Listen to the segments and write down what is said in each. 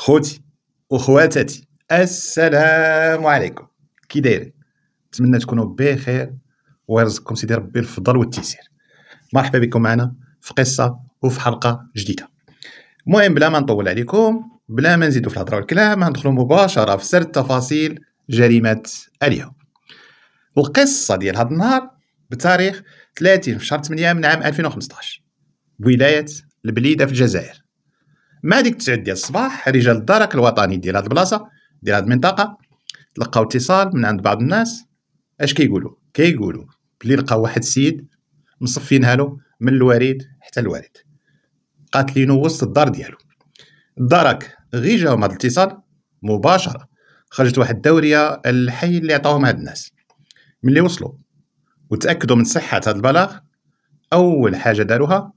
خوتي وخواتاتي السلام عليكم كي دايرين نتمنى تكونوا بخير ويرزقكم سيدي ربي الفضل والتيسير مرحبا بكم معنا في قصه وفي حلقه جديده المهم بلا ما نطول عليكم بلا ما نزيدو في الهضره والكلام غندخلو مباشره في سرد تفاصيل جريمه اليوم القصه ديال هذا النهار بتاريخ 30 في شهر 8 من عام 2015 ولايه البليده في الجزائر مع ديك 9 ديال الصباح رجال الدرك الوطني ديال هاد البلاصه ديال هاد المنطقه تلقاو اتصال من عند بعض الناس اش كيقولوا كيقولوا بلي لقاو واحد السيد مصفينها له من الوريد حتى الوريد قاتلينو وسط الدار ديالو الدرك غير جاهم هاد الاتصال مباشره خرجت واحد الدوريه الحي اللي عطاوهم هاد الناس ملي وصلوا وتاكدوا من صحه هاد البلاغ اول حاجه داروها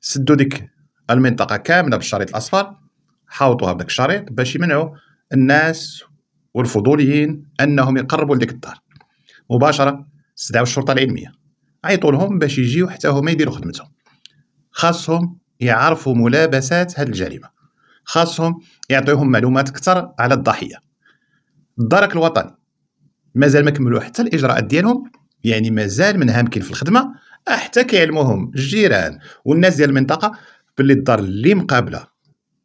سدوا ديك المنطقه كامله بالشريط الاصفر حاوطوها بداك الشريط باش يمنعوا الناس والفضوليين انهم يقربوا لديك الدار مباشره استدعوا الشرطه العلميه عيطوا لهم باش يجيو حتى هما يديروا خدمتهم خاصهم يعرفوا ملابسات هاد الجريمه خاصهم يعطيوهم معلومات اكثر على الضحيه الدرك الوطني مازال ما كملوا حتى الاجراءات ديالهم يعني مازال من هامكين في الخدمه حتى كيعلموهم الجيران والناس ديال المنطقه باللي الدار اللي مقابله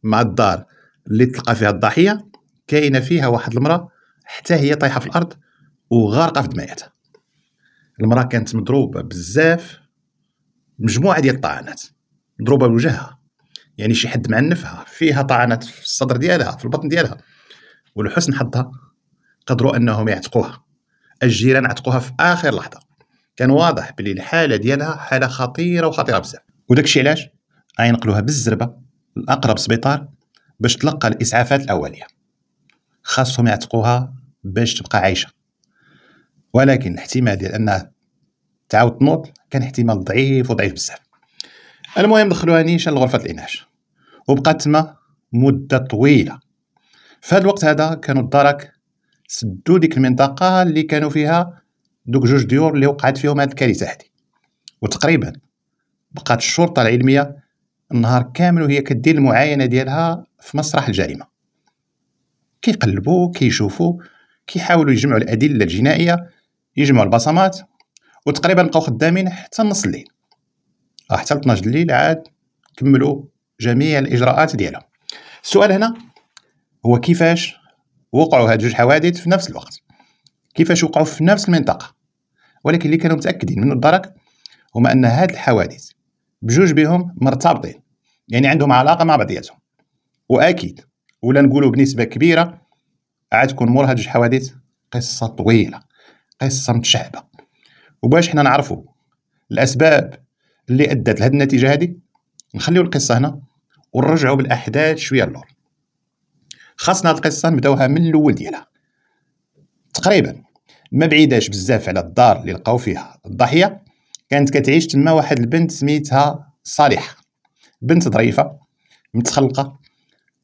مع الدار اللي تلقى فيها الضحيه كاينه فيها واحد المراه حتى هي طايحه في الارض وغارقه في دماياتها المراه كانت مضروبه بزاف مجموعه ديال الطعنات مضروبه بوجهها يعني شي حد معنفها فيها طعنات في الصدر ديالها في البطن ديالها ولحسن حظها قدروا انهم يعتقوها الجيران عتقوها في اخر لحظه كان واضح بلي الحاله ديالها حاله خطيره وخطيره بزاف وداكشي علاش غينقلوها بالزربه لاقرب سبيطار باش تلقى الاسعافات الاوليه خاصهم يعتقوها باش تبقى عايشه ولكن الاحتمال ديال انها تعاود تنوض كان احتمال ضعيف وضعيف بزاف المهم دخلوها نيشان لغرفه الانعاش وبقات تما مده طويله في هذا الوقت هذا كانوا الدرك سدوا ديك المنطقه اللي كانوا فيها دوك جوج ديور اللي وقعت فيهم هاد الكارثه هذه وتقريبا بقات الشرطه العلميه النهار كامل وهي كدير المعاينه ديالها في مسرح الجريمه كيقلبوا كيشوفوا كيحاولوا يجمعوا الادله الجنائيه يجمعوا البصمات وتقريبا بقاو خدامين حتى نص الليل آه، حتى 12 الليل عاد كملوا جميع الاجراءات ديالها السؤال هنا هو كيفاش وقعوا هاد جوج حوادث في نفس الوقت كيفاش وقعوا في نفس المنطقه ولكن اللي كانوا متاكدين منه الدرك هما ان هاد الحوادث بجوج بهم مرتبطين يعني عندهم علاقه مع بعضياتهم واكيد ولا نقولوا بنسبه كبيره عتكون مور هاد الحوادث قصه طويله قصه متشعبه وباش حنا نعرفوا الاسباب اللي ادت لهاد النتيجه هذه نخليو القصه هنا ونرجعوا بالاحداث شويه للور خاصنا هاد القصه نبداوها من الاول ديالها تقريبا ما بعيداش بزاف على الدار اللي لقاو فيها الضحيه كانت كتعيش تما واحد البنت سميتها صالحه بنت ظريفه متخلقه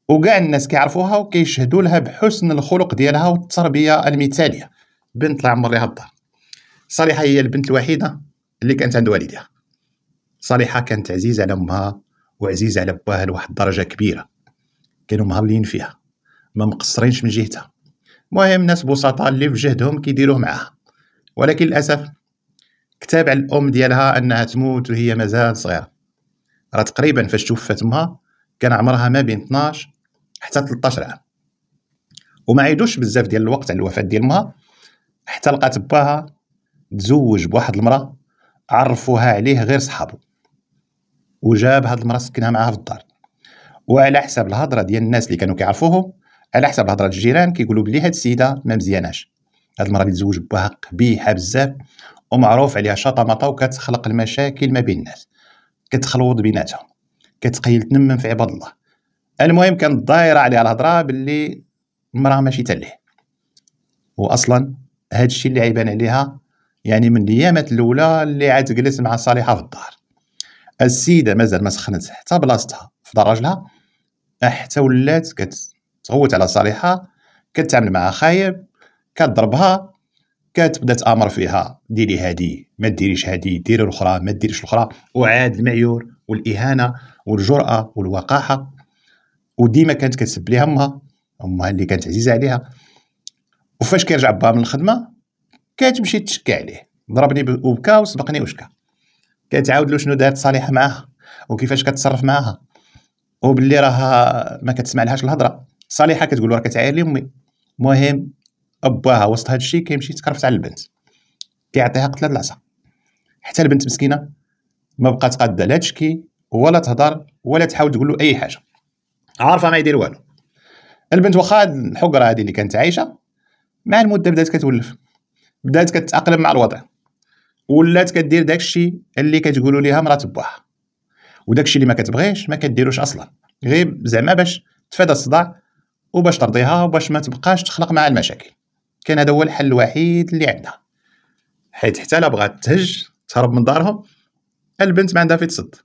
وكاع الناس كيعرفوها وكيشهدوا لها بحسن الخلق ديالها والتربيه المثاليه بنت لا عمر ليها الدار صالحه هي البنت الوحيده اللي كانت عند والدها صالحه كانت عزيزه على امها وعزيزه على باها لواحد الدرجه كبيره كانوا مهلين فيها ما مقصرينش من جهتها المهم ناس بسطاء اللي في جهدهم كيديروه معاها ولكن للاسف كتاب على الام ديالها انها تموت وهي مازال صغيره راه تقريبا فاش توفات امها كان عمرها ما بين 12 حتى 13 عام وما عيدوش بزاف ديال الوقت على الوفاه ديال امها حتى لقات باها تزوج بواحد المراه عرفوها عليه غير صحابو وجاب هاد المراه سكنها معاها في الدار وعلى حساب الهضره ديال الناس اللي كانوا كيعرفوهم على حساب الهضره الجيران كيقولوا بلي هاد السيده ما مزياناش هاد المراه اللي تزوج بها قبيحه بزاف ومعروف عليها شطمطه وكتخلق المشاكل ما بين الناس كتخلوض بيناتهم كتقيل تنمم في عباد الله المهم كانت دايره عليها الهضره باللي المراه ماشي تاليه واصلا هذا الشيء اللي عيبان عليها يعني من ليامات الاولى اللي عاد جلس مع صالحه في الدار السيده مازال ما سخنت حتى بلاصتها في دار راجلها حتى ولات كتغوت على صالحه كتعامل معها خايب كضربها كتبدا تامر فيها ديري هادي ما ديريش هادي ديري الاخرى ما ديريش الاخرى وعاد المعيور والاهانه والجراه والوقاحه وديما كانت كتسب ليها امها امها اللي كانت عزيزه عليها وفاش كيرجع باها من الخدمه كتمشي تشكى عليه ضربني وبكى وسبقني وشكى كتعاود له شنو دارت صالحه معاه وكيفاش كتصرف معاها وباللي راها ما كتسمع لهاش الهضره صالحه كتقول له راه كتعاير لي امي المهم باها وسط هذا الشيء كيمشي تكرفس على البنت كيعطيها قتله بالعصا حتى البنت مسكينه ما بقات قاده لا تشكي ولا تهضر ولا تحاول تقول له اي حاجه عارفه ما يدير والو البنت واخا هاد الحقره هذه اللي كانت عايشه مع المده بدات كتولف بدات كتتاقلم مع الوضع ولات كدير داكشي اللي كتقولوا ليها مرات باها وداكشي اللي ما كتبغيش ما كديروش اصلا غير زعما باش تفادى الصداع وباش ترضيها وباش ما تبقاش تخلق مع المشاكل كان هذا هو الحل الوحيد اللي عندها حيت حتى لا بغات تهج تهرب من دارهم البنت ما عندها في تصد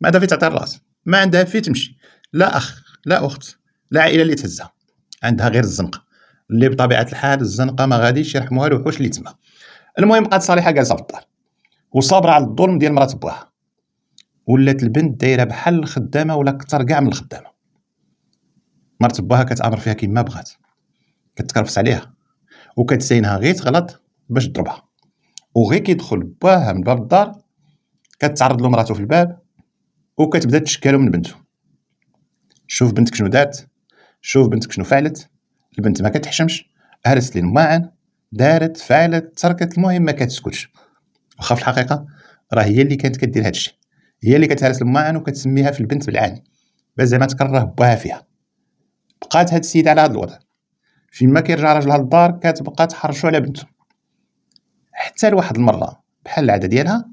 ما عندها في تعطي الراس ما عندها في تمشي لا اخ لا اخت لا عائله اللي تهزها عندها غير الزنقه اللي بطبيعه الحال الزنقه ما غاديش يرحموها الوحوش اللي تما المهم بقات صالحه جالسه في الدار وصابره على الظلم ديال مرات باها ولات البنت دايره بحال الخدامه ولا كتر كاع من الخدامه مرت باها كتامر فيها كيما بغات كتكرفس عليها وكتساينها غير تغلط باش تضربها وغير كيدخل باها من باب الدار كتعرض له مراتو في الباب وكتبدا تشكالو من بنتو شوف بنتك شنو دارت شوف بنتك شنو فعلت البنت ما كتحشمش هرست لي الماعن دارت فعلت تركت المهم ما كتسكتش واخا في الحقيقه راه هي اللي كانت كدير هادشي هي اللي كتهرس الماعن وكتسميها في البنت بالعاني باش زعما تكره باها فيها بقات هاد السيده على هاد الوضع فين ما كيرجع راجلها للدار كتبقى تحرشو على بنتو حتى لواحد المره بحال العاده ديالها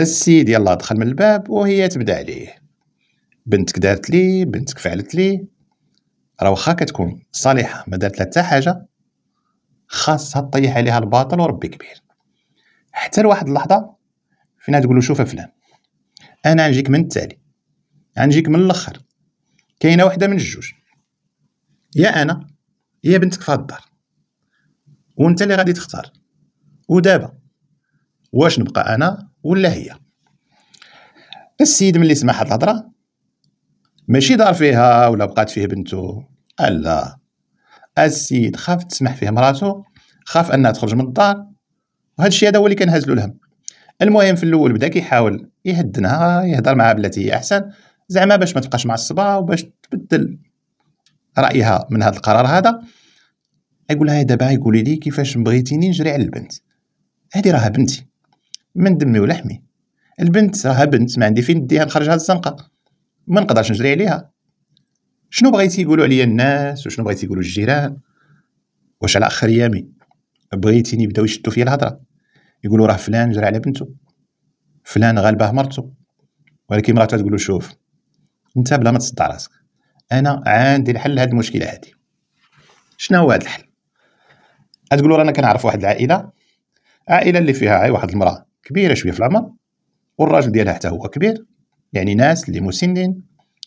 السيد يلا دخل من الباب وهي تبدا عليه بنتك دارت لي بنتك فعلت لي راه واخا كتكون صالحه ما دارت لها حتى حاجه خاصها طيح عليها الباطل وربي كبير حتى لواحد اللحظه فينا تقول شوف فلان انا نجيك من التالي نجيك من الاخر كاينه وحده من الجوج يا انا هي بنتك في الدار وانت اللي غادي تختار ودابا واش نبقى انا ولا هي السيد ملي سمع هاد الهضره ماشي دار فيها ولا بقات فيه بنته الا السيد خاف تسمح فيه مراته خاف انها تخرج من الدار وهذا الشيء هذا هو اللي كان هزلو الهم المهم في الاول بدا كيحاول يهدنها يهضر معها بلاتي هي احسن زعما باش ما تبقاش الصبا وباش تبدل رايها من هذا القرار هذا يقول لها دابا يقولي لي كيفاش بغيتيني نجري على البنت هذه راها بنتي من دمي ولحمي البنت راها بنت ما عندي فين نديها نخرجها الزنقه ما نقدرش نجري عليها شنو بغيتي يقولوا عليا الناس وشنو بغيتي يقولوا الجيران واش على اخر يامي بغيتيني يبداو يشدوا فيا الهضره يقولوا راه فلان جرى على بنته فلان غالبه مرته ولكن مراته تقول شوف انت بلا ما تصدع راسك انا عندي الحل لهذه المشكله هذه شنو هو هذا الحل تقولوا رانا كنعرف واحد العائله عائله اللي فيها عاي واحد المراه كبيره شويه في العمر والراجل ديالها حتى هو كبير يعني ناس اللي مسنين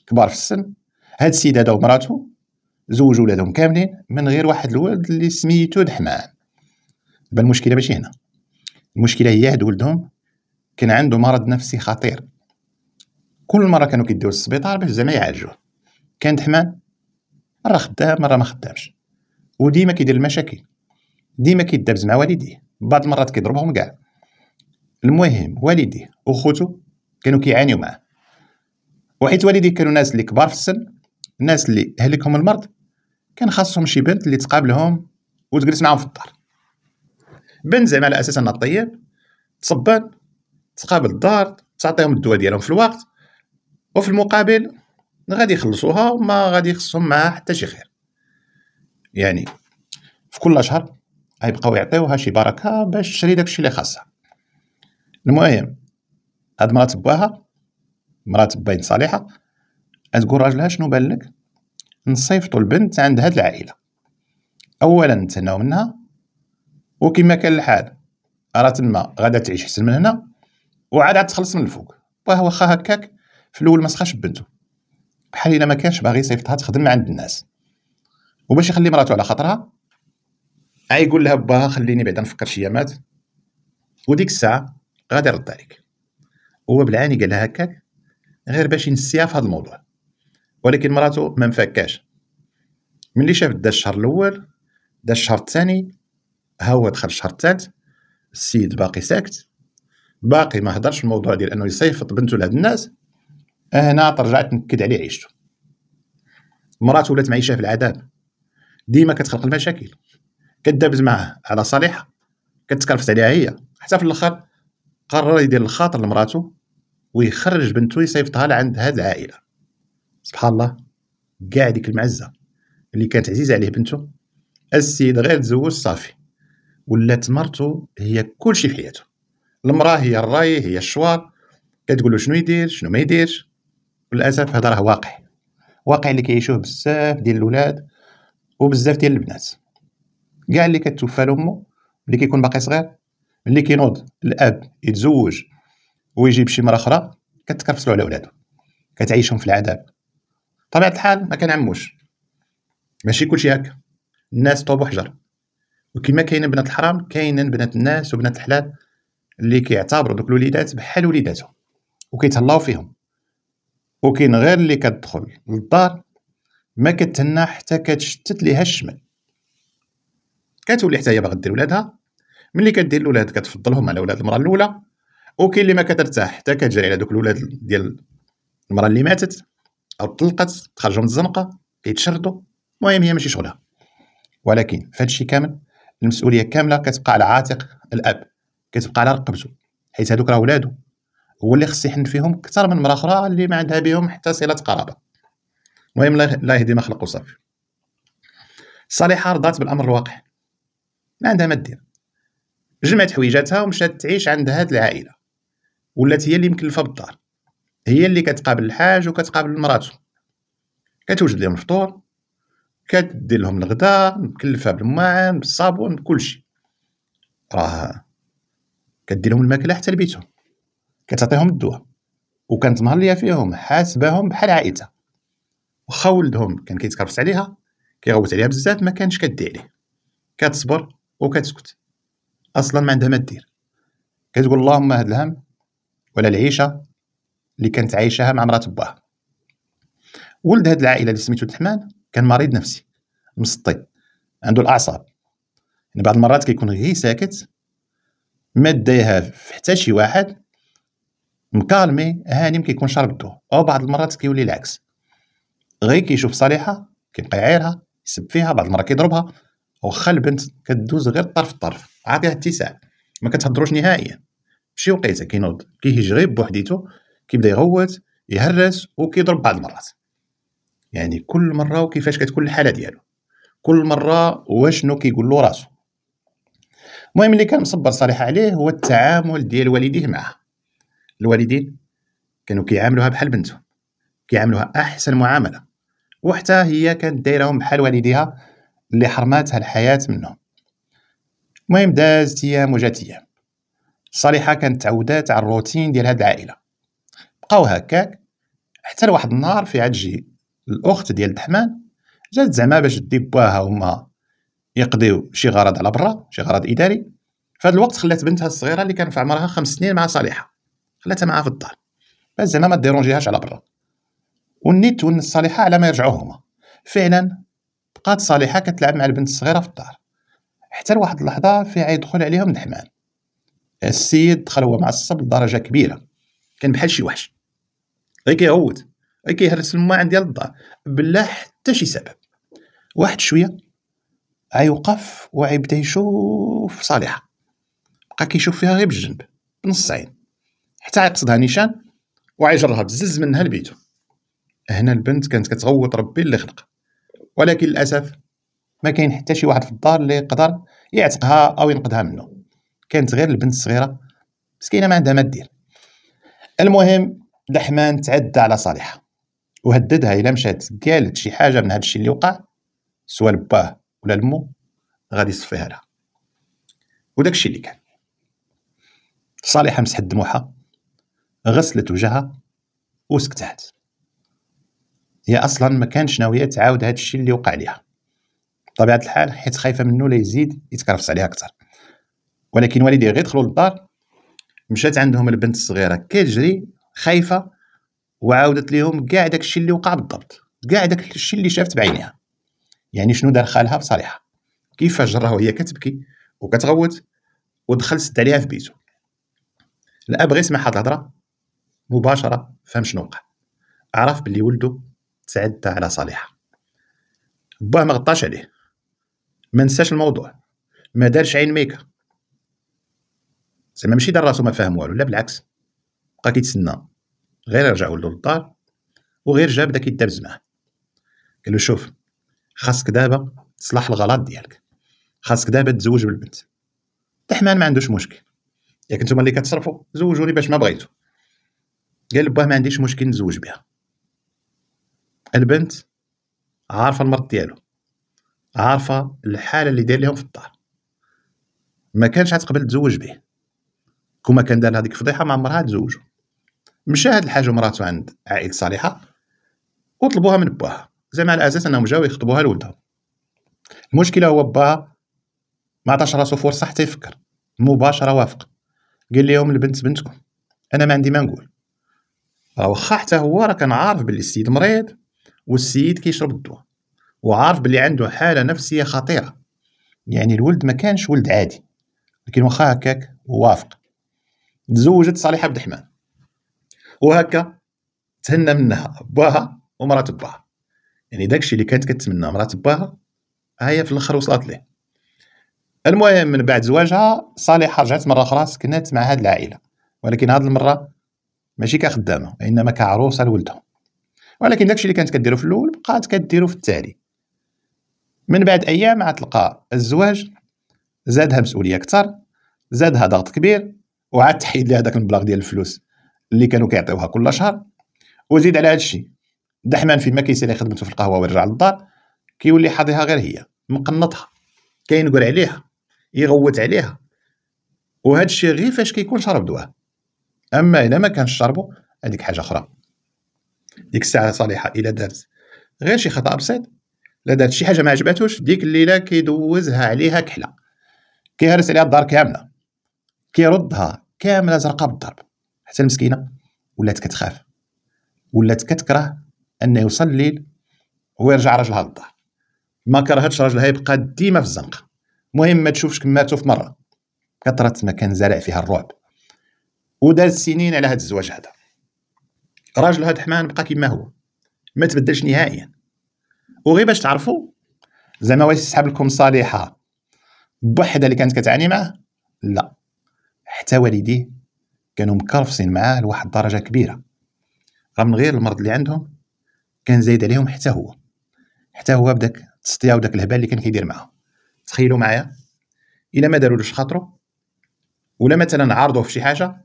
كبار في السن هاد السيد هذا ومراته زوجوا ولادهم كاملين من غير واحد الولد اللي سميتو دحمان دابا المشكله ماشي هنا المشكله هي هاد ولدهم كان عنده مرض نفسي خطير كل مره كانوا كيديو للسبيطار باش زعما يعالجوه كانت حمان مرة خدام مرة ما خدامش وديما كيدير المشاكل ديما كيدابز مع والديه بعض المرات كيضربهم كاع المهم والديه وخوتو كانوا كيعانيو معاه وحيت والديه كانوا ناس اللي كبار في السن الناس اللي هلكهم المرض كان خاصهم شي بنت اللي تقابلهم وتجلس معاهم في الدار بنت زعما على اساس انها طيب تصبان تقابل الدار تعطيهم الدواء ديالهم في الوقت وفي المقابل غادي يخلصوها وما غادي يخصهم معها حتى شي خير يعني في كل شهر غيبقاو يعطيوها شي بركه باش تشري داكشي اللي خاصها المهم هاد مرات باها مرات باين صالحه تقول راجلها شنو بان لك نصيفطوا البنت عند هاد العائله اولا نتهناو منها وكما كان الحال راه تما غادا تعيش حسن من هنا وعاد عاد تخلص من الفوق واه واخا هكاك في الاول ما سخاش بنته بحال الا ما كانش باغي يصيفطها تخدم عند الناس وباش يخلي مراته على خاطرها عا يقول لها باها خليني بعدا نفكر شي يامات وديك الساعه غادي يرد عليك هو بالعاني قالها هكاك غير باش ينسيها في هذا الموضوع ولكن مراته ما مفكاش ملي شاف دا الشهر الاول دا الشهر الثاني ها هو دخل الشهر الثالث السيد باقي ساكت باقي ما هضرش الموضوع ديال انه يصيفط بنته لهاد الناس هنا رجعت نكد عليه عيشته مراته ولات معيشه في العذاب ديما كتخلق المشاكل كدابز معاه على صالحها كتكرفس عليها هي حتى في الاخر قرر يدير الخاطر لمراته ويخرج بنته يصيفطها لعند هاد العائله سبحان الله كاع ديك المعزه اللي كانت عزيزه عليه بنته السيد غير تزوج صافي ولات مرته هي كلشي في حياته المراه هي الراي هي الشوار كتقول له شنو يدير شنو ما يديرش وللاسف هذا راه واقع واقع اللي كيعيشوه بزاف ديال الاولاد وبزاف ديال البنات كاع اللي كتوفى لامو اللي كيكون باقي صغير ملي كينوض الاب يتزوج ويجيب شي مرا اخرى كتكرفسلو على ولادو كتعيشهم في العذاب طبيعة الحال ما كنعموش ماشي كلشي هكا الناس طوب وحجر وكما كاينين بنات الحرام كاينين بنات الناس وبنات الحلال اللي كيعتبروا دوك الوليدات بحال وليداتهم وكيتهلاو فيهم وكاين غير اللي كتدخل للدار ما كتهنى حتى كتشتت ليها الشمل كتولي حتى هي باغا دير ولادها ملي كدير الولاد كتفضلهم على ولاد المراه الاولى وكاين اللي ما كترتاح حتى كتجري على دوك الولاد ديال المراه اللي ماتت او طلقت تخرجوا من الزنقه كيتشردوا المهم هي ماشي شغلها ولكن في هادشي كامل المسؤوليه كامله كتبقى على عاتق الاب كتبقى على رقبته حيت هادوك راه ولادو هو اللي خص يحن فيهم اكثر من مره اخرى اللي ما عندها بهم حتى صله قرابه المهم لا يهدي ما خلق وصافي صالحه رضات بالامر الواقع ما عندها ما دير جمعت حويجاتها ومشات تعيش عند هاد العائله ولات هي اللي مكلفه بالدار هي اللي كتقابل الحاج وكتقابل مراته كتوجد لهم الفطور كتدير لهم الغداء مكلفه بالماعن بالصابون بكلشي راه كدير لهم الماكله حتى لبيتهم كتعطيهم الدواء وكنتمهر ليها فيهم حاسباهم بحال عائلتها واخا ولدهم كان كيتكرفس عليها كيغوت عليها بزاف ما كانش كدي عليه كتصبر وكتسكت اصلا ما عندها ما دير كتقول اللهم هاد الهم ولا العيشه اللي كانت عايشاها مع مرات باها ولد هاد العائله اللي سميتو الحمان كان مريض نفسي مسطي عنده الاعصاب يعني بعض المرات كيكون غير ساكت ما في حتى شي واحد مكالمي هانم كيكون شربتوه او بعض المرات كيولي العكس غير كيشوف صالحه كيبقى يعيرها يسب فيها بعض المرات كيضربها واخا البنت كدوز غير طرف طرف عاطيها اتساع ما كتهضروش نهائيا ماشي وقيته كينوض كيهج غير بوحديتو كيبدا يغوت يهرس وكيضرب بعض المرات يعني كل مره وكيفاش كتكون الحاله ديالو كل مره واشنو كيقول له راسو المهم اللي كان مصبر صالح عليه هو التعامل ديال والديه معه الوالدين كانوا كيعاملوها بحال بنتهم كيعاملوها احسن معامله وحتى هي كانت دايرهم بحال والديها اللي حرماتها الحياه منهم المهم دازت ايام وجات ايام صالحه كانت تعودات على الروتين ديال هاد العائله بقاو هكاك حتى لواحد النهار في عاد جي الاخت ديال الدحمان جات زعما باش دي باها هما يقضيو شي غرض على برا شي غرض اداري في الوقت خلات بنتها الصغيره اللي كان في عمرها خمس سنين مع صالحه خلاتها معاها في الدار بس زعما ما ديرونجيهاش على برا والنيت والصالحة على ما يرجعوا هما فعلا بقات صالحه كتلعب مع البنت الصغيره في الدار حتى لواحد اللحظه فيها يدخل عليهم الحمام السيد دخل هو معصب لدرجه كبيره كان بحال شي وحش غير كيهود غير كيهرس الماعن ديال الدار بلا حتى شي سبب واحد شويه غيوقف وعيبدا يشوف صالحه بقى كيشوف فيها غير بالجنب بنص عين حتى يقصدها نيشان وعيجرها بزز منها لبيته هنا البنت كانت كتغوت ربي اللي خلق ولكن للاسف ما كاين حتى شي واحد في الدار اللي يقدر يعتقها او ينقذها منه كانت غير البنت الصغيره مسكينه ما عندها ما دير المهم دحمان تعدى على صالحه وهددها الا مشات قالت شي حاجه من الشيء اللي وقع سواء لباه ولا لمو غادي يصفيها لها وداكشي اللي كان صالحه مسحت دموعها غسلت وجهها وسكتات هي اصلا ما كانش ناويه تعاود هذا الشيء اللي وقع ليها بطبيعه الحال حيت خايفه منه لا يزيد يتكرفس عليها اكثر ولكن والديه غير دخلوا للدار مشات عندهم البنت الصغيره كتجري خايفه وعاودت لهم كاع داك الشيء اللي وقع بالضبط كاع داك الشيء اللي شافت بعينيها يعني شنو دار خالها بصريحه كيفاش جرها وهي كتبكي وكتغوت ودخل سد عليها في بيته الاب غير سمع هاد الهضره مباشره فهم شنو وقع عرف بلي ولده تعدى على صالحه باه ما غطاش عليه ما نساش الموضوع ما دارش عين ميكا زعما ماشي دار راسو ما فاهم والو لا بالعكس بقى كيتسنى غير يرجع ولدو للدار وغير جا بدا كيدابز معاه قال له شوف خاصك دابا تصلح الغلط ديالك خاصك دابا تزوج بالبنت الحمان ما عندوش مشكل ياك نتوما اللي كتصرفوا زوجوني باش ما بغيتو قال باه ما عنديش مشكل نزوج بها البنت عارفه المرض ديالو عارفه الحاله اللي داير لهم في الدار ما كانش عتقبل تزوج به كون ما كان دار هذيك فضيحه ما عمرها تزوجو مشى هاد الحاج ومراتو عند عائله صالحه وطلبوها من باها زعما على اساس انهم جاو يخطبوها لولدها المشكله هو باها ما عطاش راسو فرصه حتى يفكر مباشره وافق قال لهم البنت بنتكم انا ما عندي ما نقول واخا حتى هو راه كان عارف باللي السيد مريض والسيد كيشرب الدواء وعارف باللي عنده حاله نفسيه خطيره يعني الولد ما كانش ولد عادي لكن واخا هكاك وافق تزوجت صالحة عبد الرحمن وهكا تهنى منها باها ومرات باها يعني داكشي اللي كانت كتمنى مرات باها هي في الاخر وصلت ليه المهم من بعد زواجها صالحه رجعت مره اخرى سكنت مع هاد العائله ولكن هاد المره ماشي كخدامه انما كعروسه لولدها ولكن داكشي اللي كانت كديرو في الاول بقات كديرو في التالي من بعد ايام عاد تلقى الزواج زادها مسؤوليه اكثر زادها ضغط كبير وعاد تحيد لها داك المبلغ ديال الفلوس اللي كانوا كيعطيوها كل شهر وزيد على هادشي دحمان فيما كيسالي خدمته في القهوه ويرجع للدار كيولي حاضيها غير هي مقنطها كينقر عليها يغوت عليها وهذا الشيء غير فاش كيكون شرب دواه اما الا ما كانش شربو هذيك حاجه اخرى ديك الساعه صالحه الا دارت غير شي خطا بسيط لا دارت شي حاجه ما عجباتوش ديك الليله كيدوزها عليها كحله كيهرس عليها الدار كامله كيردها كامله زرقاء بالضرب حتى المسكينه ولات كتخاف ولات كتكره انه يوصل الليل ويرجع راجلها للدار ما كرهتش راجلها يبقى ديما في الزنقه المهم ما تشوفش كماتو في مره كثرت ما كان زارع فيها الرعب ودار سنين على هذا الزواج هذا راجل هذا حمان بقى كما هو ما تبدلش نهائيا وغير باش تعرفوا زعما واش يسحب لكم صالحه بوحده اللي كانت كتعاني معاه لا حتى والديه كانوا مكرفصين معاه لواحد الدرجه كبيره رغم من غير المرض اللي عندهم كان زايد عليهم حتى هو حتى هو بداك التسطيه وداك الهبال اللي كان كيدير معاه تخيلوا معايا الا ما دارولوش خاطرو ولا مثلا عارضوه في شي حاجه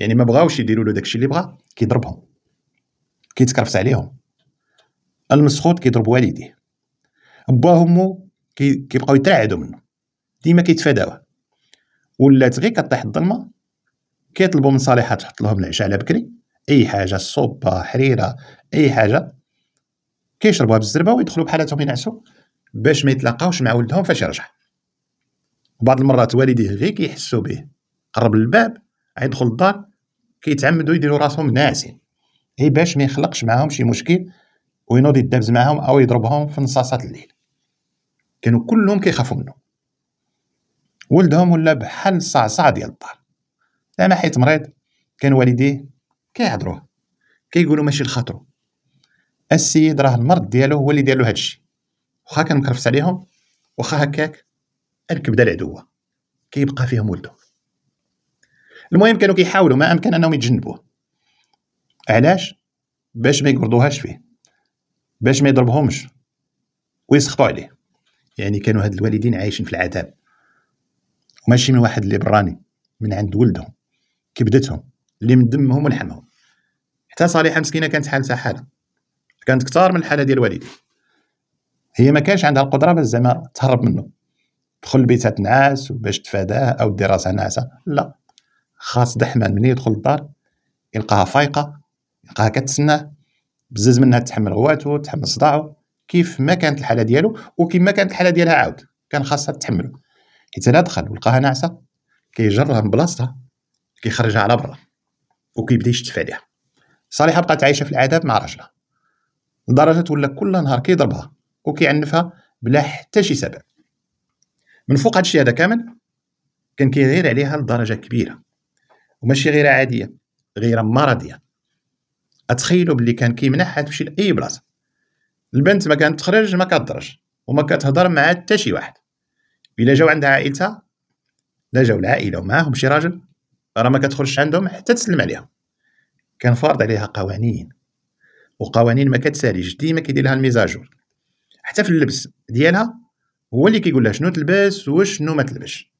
يعني ما بغاوش يديروا له داكشي اللي بغا كيضربهم كيتكرفس عليهم المسخوط كيضرب والديه باه وامو كيبقاو يترعدوا منه ديما كيتفاداوه ولات غير كطيح الظلمه كيطلبوا من صالحه تحط لهم العشاء على بكري اي حاجه صوبه حريره اي حاجه كيشربوها بالزربه ويدخلوا بحالاتهم ينعسوا باش ما يتلاقاوش مع ولدهم فاش يرجع بعض المرات والديه غير كيحسوا به قرب الباب عيدخل الدار كيتعمدوا يديروا راسهم ناعسين هي باش ما يخلقش معاهم شي مشكل وينوض يدبز معاهم او يضربهم في نصاصات الليل كانوا كلهم كيخافوا منه ولدهم ولا بحال الصعصع ديال الدار زعما حيت مريض كان والديه كيهضروه كيقولوا ماشي لخاطرو السيد راه المرض ديالو هو اللي دار هادشي واخا كان مكرفس عليهم واخا هكاك الكبده العدوه كيبقى فيهم ولده المهم كانوا كيحاولوا ما امكن انهم يتجنبوه علاش باش ما يقرضوهاش فيه باش ما يضربهمش ويسخطوا عليه يعني كانوا هاد الوالدين عايشين في العذاب وماشي من واحد اللي براني من عند ولدهم كبدتهم اللي من دمهم ولحمهم حتى صالحه مسكينه كانت حالتها حاله كانت كتار من الحاله ديال الوالد هي ما كانش عندها القدره باش زعما تهرب منه تدخل لبيتها تنعس باش تفاداه او دير راسها ناعسه لا خاص دحمان من يدخل الدار يلقاها فايقه يلقاها كتسناه بزز منها تحمل غواتو تحمل صداعو كيف ما كانت الحاله ديالو وكيف كانت الحاله ديالها عاود كان خاصها تحملو حيت الا دخل ولقاها ناعسه كيجرها من بلاصتها كيخرجها على برا وكيبدا يشتف عليها صالحه بقات عايشه في العذاب مع راجلها لدرجه ولا كل نهار كيضربها وكيعنفها بلا حتى شي سبب من فوق هادشي هذا كامل كان كيغير عليها لدرجه كبيره وماشي غير عاديه غير مرضيه اتخيلوا باللي كان كيمنعها تمشي لاي بلاصه البنت ما كانت تخرج ما كتهضرش وما كتهضر مع حتى شي واحد الا جاو عندها عائلتها لا جاو العائله ومعاهم شي راجل راه ما كتخرجش عندهم حتى تسلم عليهم كان فارض عليها قوانين وقوانين ما كتساليش ديما كيدير لها الميزاجور حتى في اللبس ديالها هو اللي كيقول لها شنو تلبس وشنو ما تلبش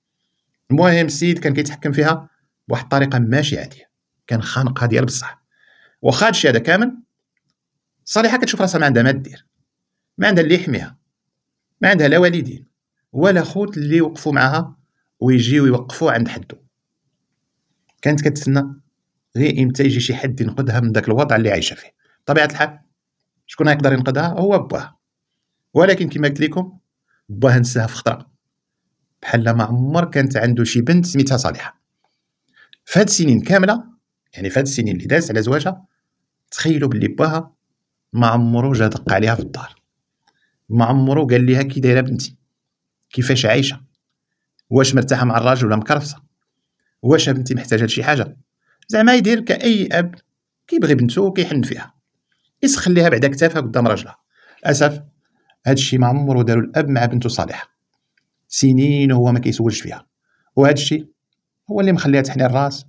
المهم السيد كان كيتحكم فيها بواحد الطريقه ماشي عاديه كان خانقها ديال بصح واخا هادشي هذا كامل صالحه كتشوف راسها ما عندها ما دير ما عندها اللي يحميها ما عندها لا والدين ولا خوت اللي يوقفوا معاها ويجيو يوقفوا عند حدو كانت كتسنى غير امتى يجي شي حد ينقذها من داك الوضع اللي عايشه فيه بطبيعه الحال شكون يقدر ينقذها هو باها ولكن كما قلت لكم باها نساها في خطره بحال ما عمر كانت عنده شي بنت سميتها صالحه في هاد السنين كامله يعني في هاد السنين اللي دازت على زواجها تخيلوا باللي باها ما عمرو جا دق عليها في الدار ما عمرو قال ليها كي دايره بنتي كيفاش عايشه واش مرتاحه مع الراجل ولا مكرفصه واش بنتي محتاجه لشي حاجه زعما يدير كاي اب كيبغي بنته وكيحن فيها يسخن ليها بعدا كتافها قدام راجلها للاسف هادشي ما عمرو دارو الاب مع بنته صالحه سنين وهو ما كيسولش فيها وهادشي هو اللي مخليها تحني الراس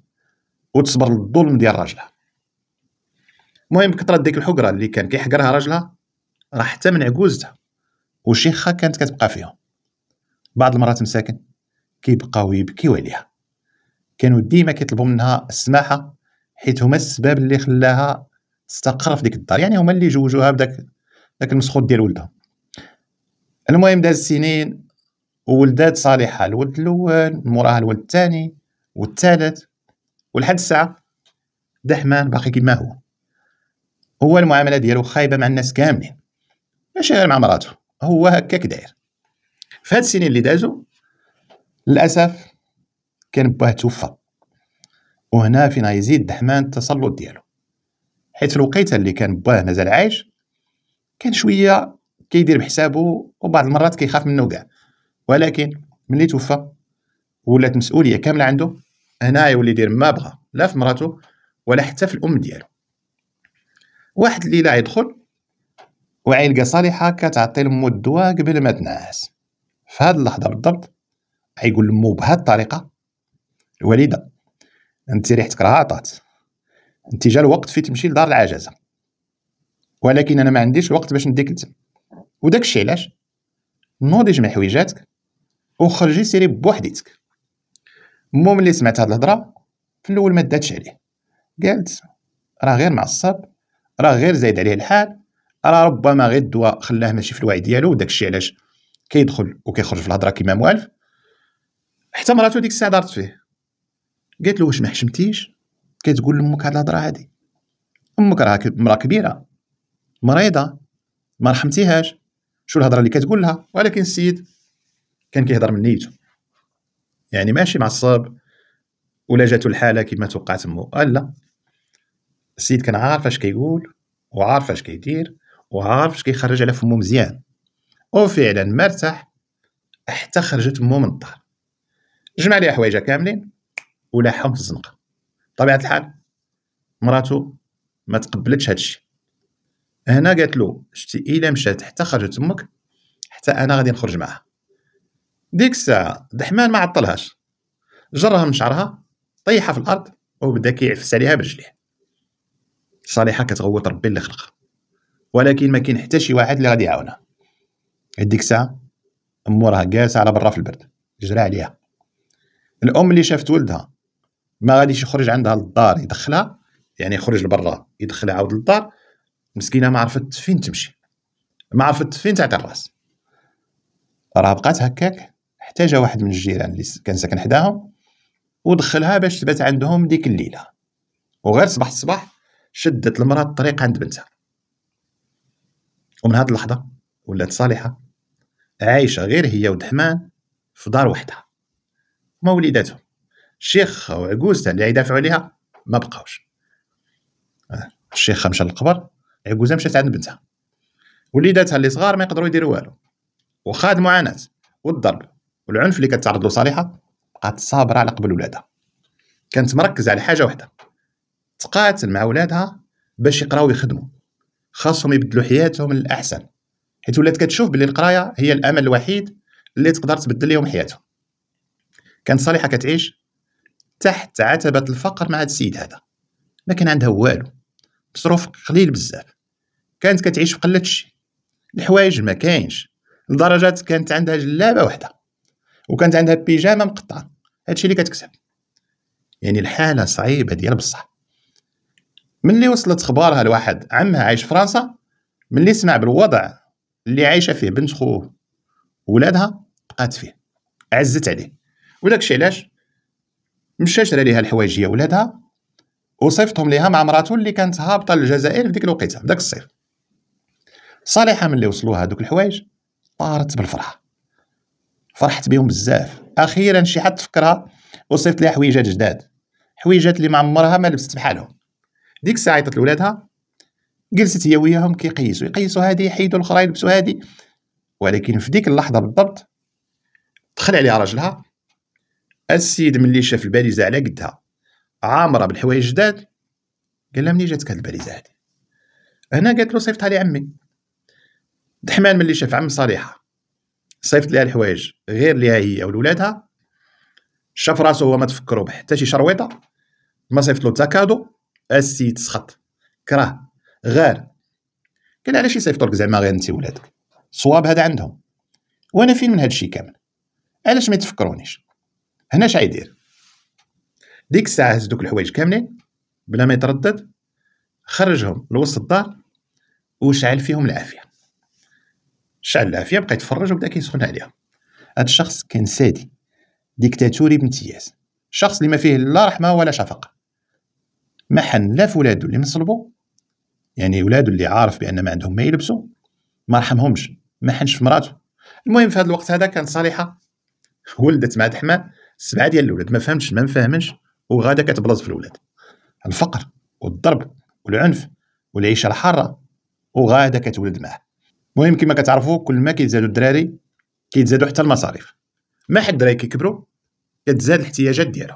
وتصبر للظلم ديال راجلها المهم كثرت ديك الحقره اللي كان كيحقرها راجلها راه حتى من عجوزتها وشيخها كانت كتبقى فيهم بعض المرات مساكن كيبقاو يبكيو عليها كانوا ديما كيطلبوا منها السماحه حيت هما السباب اللي خلاها تستقر في ديك الدار يعني هما اللي جوجوها بداك داك المسخوط ديال ولدها المهم داز سنين وولدات صالحه الولد الاول موراها الولد الثاني والثالث ولحد الساعه دحمان باقي كما هو هو المعامله ديالو خايبه مع الناس كاملين ماشي غير مع مراته هو هكاك داير في هاد السنين اللي دازو للاسف كان باه توفى وهنا فين يزيد دحمان التسلط ديالو حيت الوقيته اللي كان باه مازال عايش كان شويه كيدير بحسابه وبعض المرات كيخاف منه كاع ولكن ملي توفى ولات مسؤوليه كامله عنده هنايا يولي يدير ما بغى لا في مراته ولا حتى في الام ديالو واحد الليله يدخل وعيلقى صالحه كتعطي لمو الدواء قبل ما تنعس في هاد اللحظه بالضبط يقول لمو بهاد الطريقه الوالده انت ريحتك راه عطات انت جا الوقت في تمشي لدار العجزه ولكن انا ما عنديش الوقت باش نديك وداك وداكشي علاش نوضي جمع حويجاتك وخرجي سيري بوحديتك مو ملي سمعت هاد الهضره في الاول ما داتش عليه قالت راه غير معصب راه غير زايد عليه الحال راه ربما غير الدواء خلاه ماشي في الوعي ديالو داكشي علاش كيدخل وكيخرج في الهضره كيما موالف حتى مراتو ديك الساعه دارت فيه قالت له واش ما حشمتيش كتقول لامك هاد الهضره هادي امك راه مرا كبيره مريضه ما رحمتيهاش شو الهضره اللي كتقول لها ولكن السيد كان كيهضر من نيته يعني ماشي معصب ولا جاتو الحاله كيما توقعت مو لا السيد كان عارف اش كيقول وعارف اش كيدير وعارف اش كيخرج على فمو مزيان وفعلا مرتاح حتى خرجت مو من الدار جمع ليها حوايجها كاملين ولاحهم في الزنقه طبيعه الحال مراتو ما تقبلتش هادشي هنا قالت له شتي الا مشات حتى خرجت امك حتى انا غادي نخرج معها ديك الساعة دحمان ما عطلهاش جرها من شعرها طيحها في الأرض وبدا كيعفس عليها برجليه صالحة كتغوت ربي اللي خلقها ولكن ما كاين حتى شي واحد اللي غادي يعاونها هديك الساعة أمو راه جالسة على برا في البرد جرى عليها الأم اللي شافت ولدها ما غاديش يخرج عندها للدار يدخلها يعني يخرج لبرا يدخلها عاود للدار مسكينه ما عرفت فين تمشي ما عرفت فين تعطي الراس راه بقات هكاك احتاجها واحد من الجيران اللي كان ساكن حداها ودخلها باش تبات عندهم ديك الليله وغير صباح الصباح شدت المراه الطريق عند بنتها ومن هاد اللحظه ولات صالحه عايشه غير هي ودحمان في دار وحدها ما وليداتهم الشيخ وعجوزته اللي يدافعوا عليها ما بقاوش آه، الشيخ مشى للقبر عجوزه مشات عند بنتها وليداتها اللي صغار ما يقدروا يديروا والو وخا المعاناه والضرب والعنف اللي كتعرض له صالحه بقات صابره على قبل ولادها كانت مركزه على حاجه واحده تقاتل مع ولادها باش يقراو ويخدموا خاصهم يبدلوا حياتهم للاحسن حيت ولات كتشوف بلي القرايه هي الامل الوحيد اللي تقدر تبدل لهم حياتهم كانت صالحه كتعيش تحت عتبه الفقر مع هذا السيد هذا ما كان عندها والو بصروف قليل بزاف كانت كتعيش في قله الشيء الحوايج ما كاينش لدرجه كانت عندها جلابه وحده وكانت عندها بيجامه مقطعه هادشي اللي كتكتب يعني الحاله صعيبه ديال بصح ملي وصلت خبارها لواحد عمها عايش فرنسا من ملي سمع بالوضع اللي عايشه فيه بنت خوه ولادها بقات فيه عزت عليه ولك شي علاش مشى شرى ليها الحوايج هي ولادها وصيفطهم ليها مع مراته اللي كانت هابطه للجزائر في ديك الوقيته في داك الصيف صالحه ملي وصلوها دوك الحوايج طارت بالفرحه فرحت بهم بزاف اخيرا شي حد فكرها وصيفط ليها حويجات جداد حويجات اللي ما عمرها ما لبست بحالهم ديك الساعه عيطت لولادها جلست هي وياهم كيقيسوا يقيسوا هذه يحيدوا الاخرى يلبسوا هذه ولكن في ديك اللحظه بالضبط دخل عليها راجلها السيد ملي شاف الباليزه على قدها عامره بالحوايج جداد قال لها منين جاتك هاد الباليزه هادي هنا قالت له صيفطها لعمي دحمان ملي شاف عم صالحه صيفط لها الحوايج غير ليها هي ولولادها شاف راسو هو ما تفكروا بحتى شي شرويطه ما صيفط له كادو السيد سخط كره غار قال علاش يصيفطوا لك زعما غير انت ولادك صواب هذا عندهم وانا فين من هذا الشيء كامل علاش ما تفكرونيش هنا اش عيدير ديك الساعه هز دوك الحوايج كاملين بلا ما يتردد خرجهم لوسط الدار وشعل فيهم العافيه شعل العافيه بقى يتفرج وبدا كيسخن عليها هاد الشخص كان سادي ديكتاتوري بامتياز شخص اللي ما فيه لا رحمه ولا شفقه ما حن لا في ولادو اللي من يعني ولادو اللي عارف بان ما عندهم ما يلبسوا ما رحمهمش ما حنش في مراتو المهم في هذا الوقت هذا كانت صالحه ولدت مع دحمه سبعه ديال الاولاد ما فهمتش ما مفهمش وغادا كتبلز في الاولاد الفقر والضرب والعنف والعيشه الحاره وغادا كتولد معاه المهم كما كتعرفوا كل ما كيتزادوا الدراري كيتزادوا حتى المصاريف ما حد الدراري كيكبروا كتزاد الاحتياجات ديالهم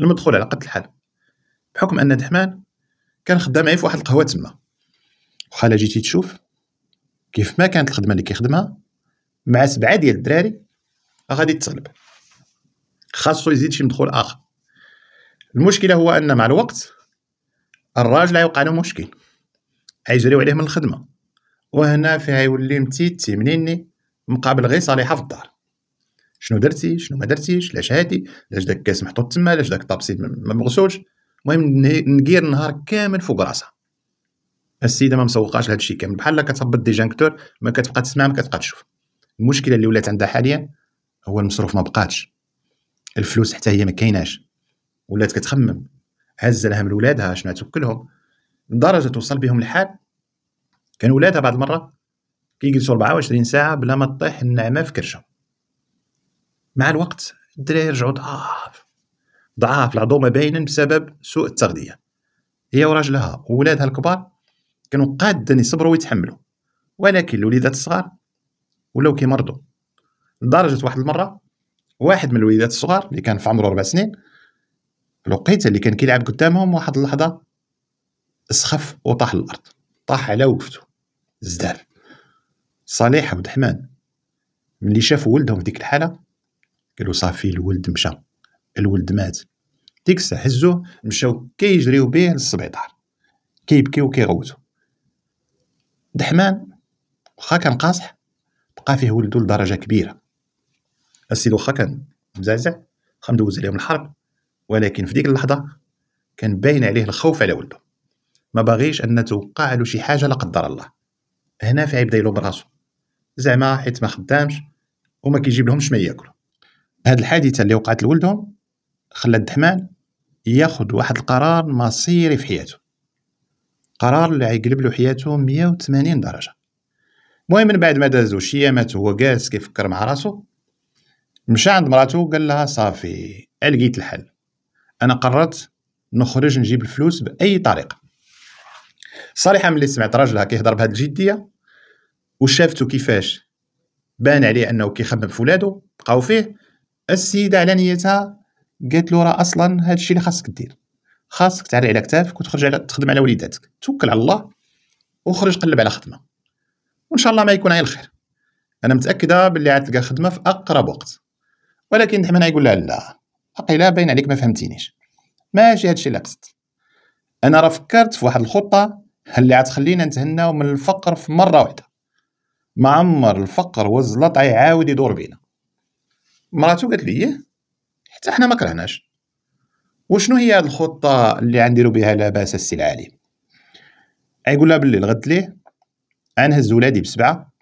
المدخول على قد الحال بحكم ان دحمان كان خدام معايا في واحد القهوه تما وخالا جيتي تشوف كيف ما كانت الخدمه اللي كيخدمها مع سبعه ديال الدراري غادي تغلب خاصو يزيد شي مدخول اخر المشكله هو ان مع الوقت الراجل يوقع له مشكل عيجريو عليه من الخدمه وهنا فيها يولي متيتي تيمنيني مقابل غير صالحه في الدار شنو درتي شنو ما درتيش لاش هادي لاش داك الكاس محطوط تما لاش داك الطابسيل ما مغسولش المهم نقير نهار كامل فوق راسها السيده ما مسوقاش لهذا الشيء كامل بحال كتهبط دي جانكتور ما كتبقى تسمع ما كتبقى تشوف المشكله اللي ولات عندها حاليا هو المصروف ما بقاتش الفلوس حتى هي ما كايناش ولات كتخمم هزه لها من ولادها شنو تاكلهم لدرجه توصل بهم الحال كانوا ولادها بعض المرات كيجلسوا 24 ساعه بلا ما تطيح النعمه في كرشهم مع الوقت الدراري يرجعوا ضعاف ضعاف العظومه باينة بسبب سوء التغذيه هي وراجلها وولادها الكبار كانوا قادين يصبروا ويتحملوا ولكن الوليدات الصغار ولاو كيمرضوا لدرجه واحد المره واحد من الوليدات الصغار اللي كان في عمره ربع سنين الوقيته اللي كان كيلعب قدامهم واحد اللحظه سخف وطاح للارض طاح على وقفته بزاف صالح عبد الرحمن ملي شاف ولدهم في ديك الحاله قالو صافي الولد مشى الولد مات ديك الساعه هزوه مشاو كيجريو بيه للسبيطار كيبكيو وكيغوتو دحمان واخا كان قاصح بقى فيه ولدو لدرجه كبيره السيد واخا كان مزعزع واخا مدوز عليهم الحرب ولكن في ديك اللحظه كان باين عليه الخوف على ولده ما باغيش ان توقع له شي حاجه لا قدر الله هنا في عيب دايلو براسو زعما حيت ما خدامش وما كيجيب لهمش ما ياكلوا هاد الحادثه اللي وقعت لولدهم خلات الدحمان ياخد واحد القرار مصيري في حياته قرار اللي غيقلب له حياته 180 درجه المهم من بعد ما دازو شي يامات هو جالس كيفكر مع راسو مشى عند مراتو قال لها صافي لقيت الحل انا قررت نخرج نجيب الفلوس باي طريقه صراحه ملي سمعت راجلها كيهضر بهاد الجديه وشافته كيفاش بان عليه انه كيخمم في ولادو بقاو فيه السيده على نيتها قالت له راه اصلا هذا الشيء اللي خاصك دير خاصك تعري على كتافك وتخرج على تخدم على وليداتك توكل على الله وخرج قلب على خدمه وان شاء الله ما يكون عين الخير انا متاكده باللي غتلقى خدمه في اقرب وقت ولكن دحمن يقول لها لا اقيلا باين عليك ما فهمتينيش ماشي هادشي اللي قصدت انا راه فكرت في واحد الخطه اللي غتخلينا نتهناو من الفقر في مره واحده معمر الفقر والزلط غيعاود يدور بينا مراتو قالت لي إيه، حتى حنا ما كرهناش وشنو هي هاد الخطه اللي غنديرو بها لاباس السي العالي يقول لها باللي الغد ليه غنهز ولادي بسبعه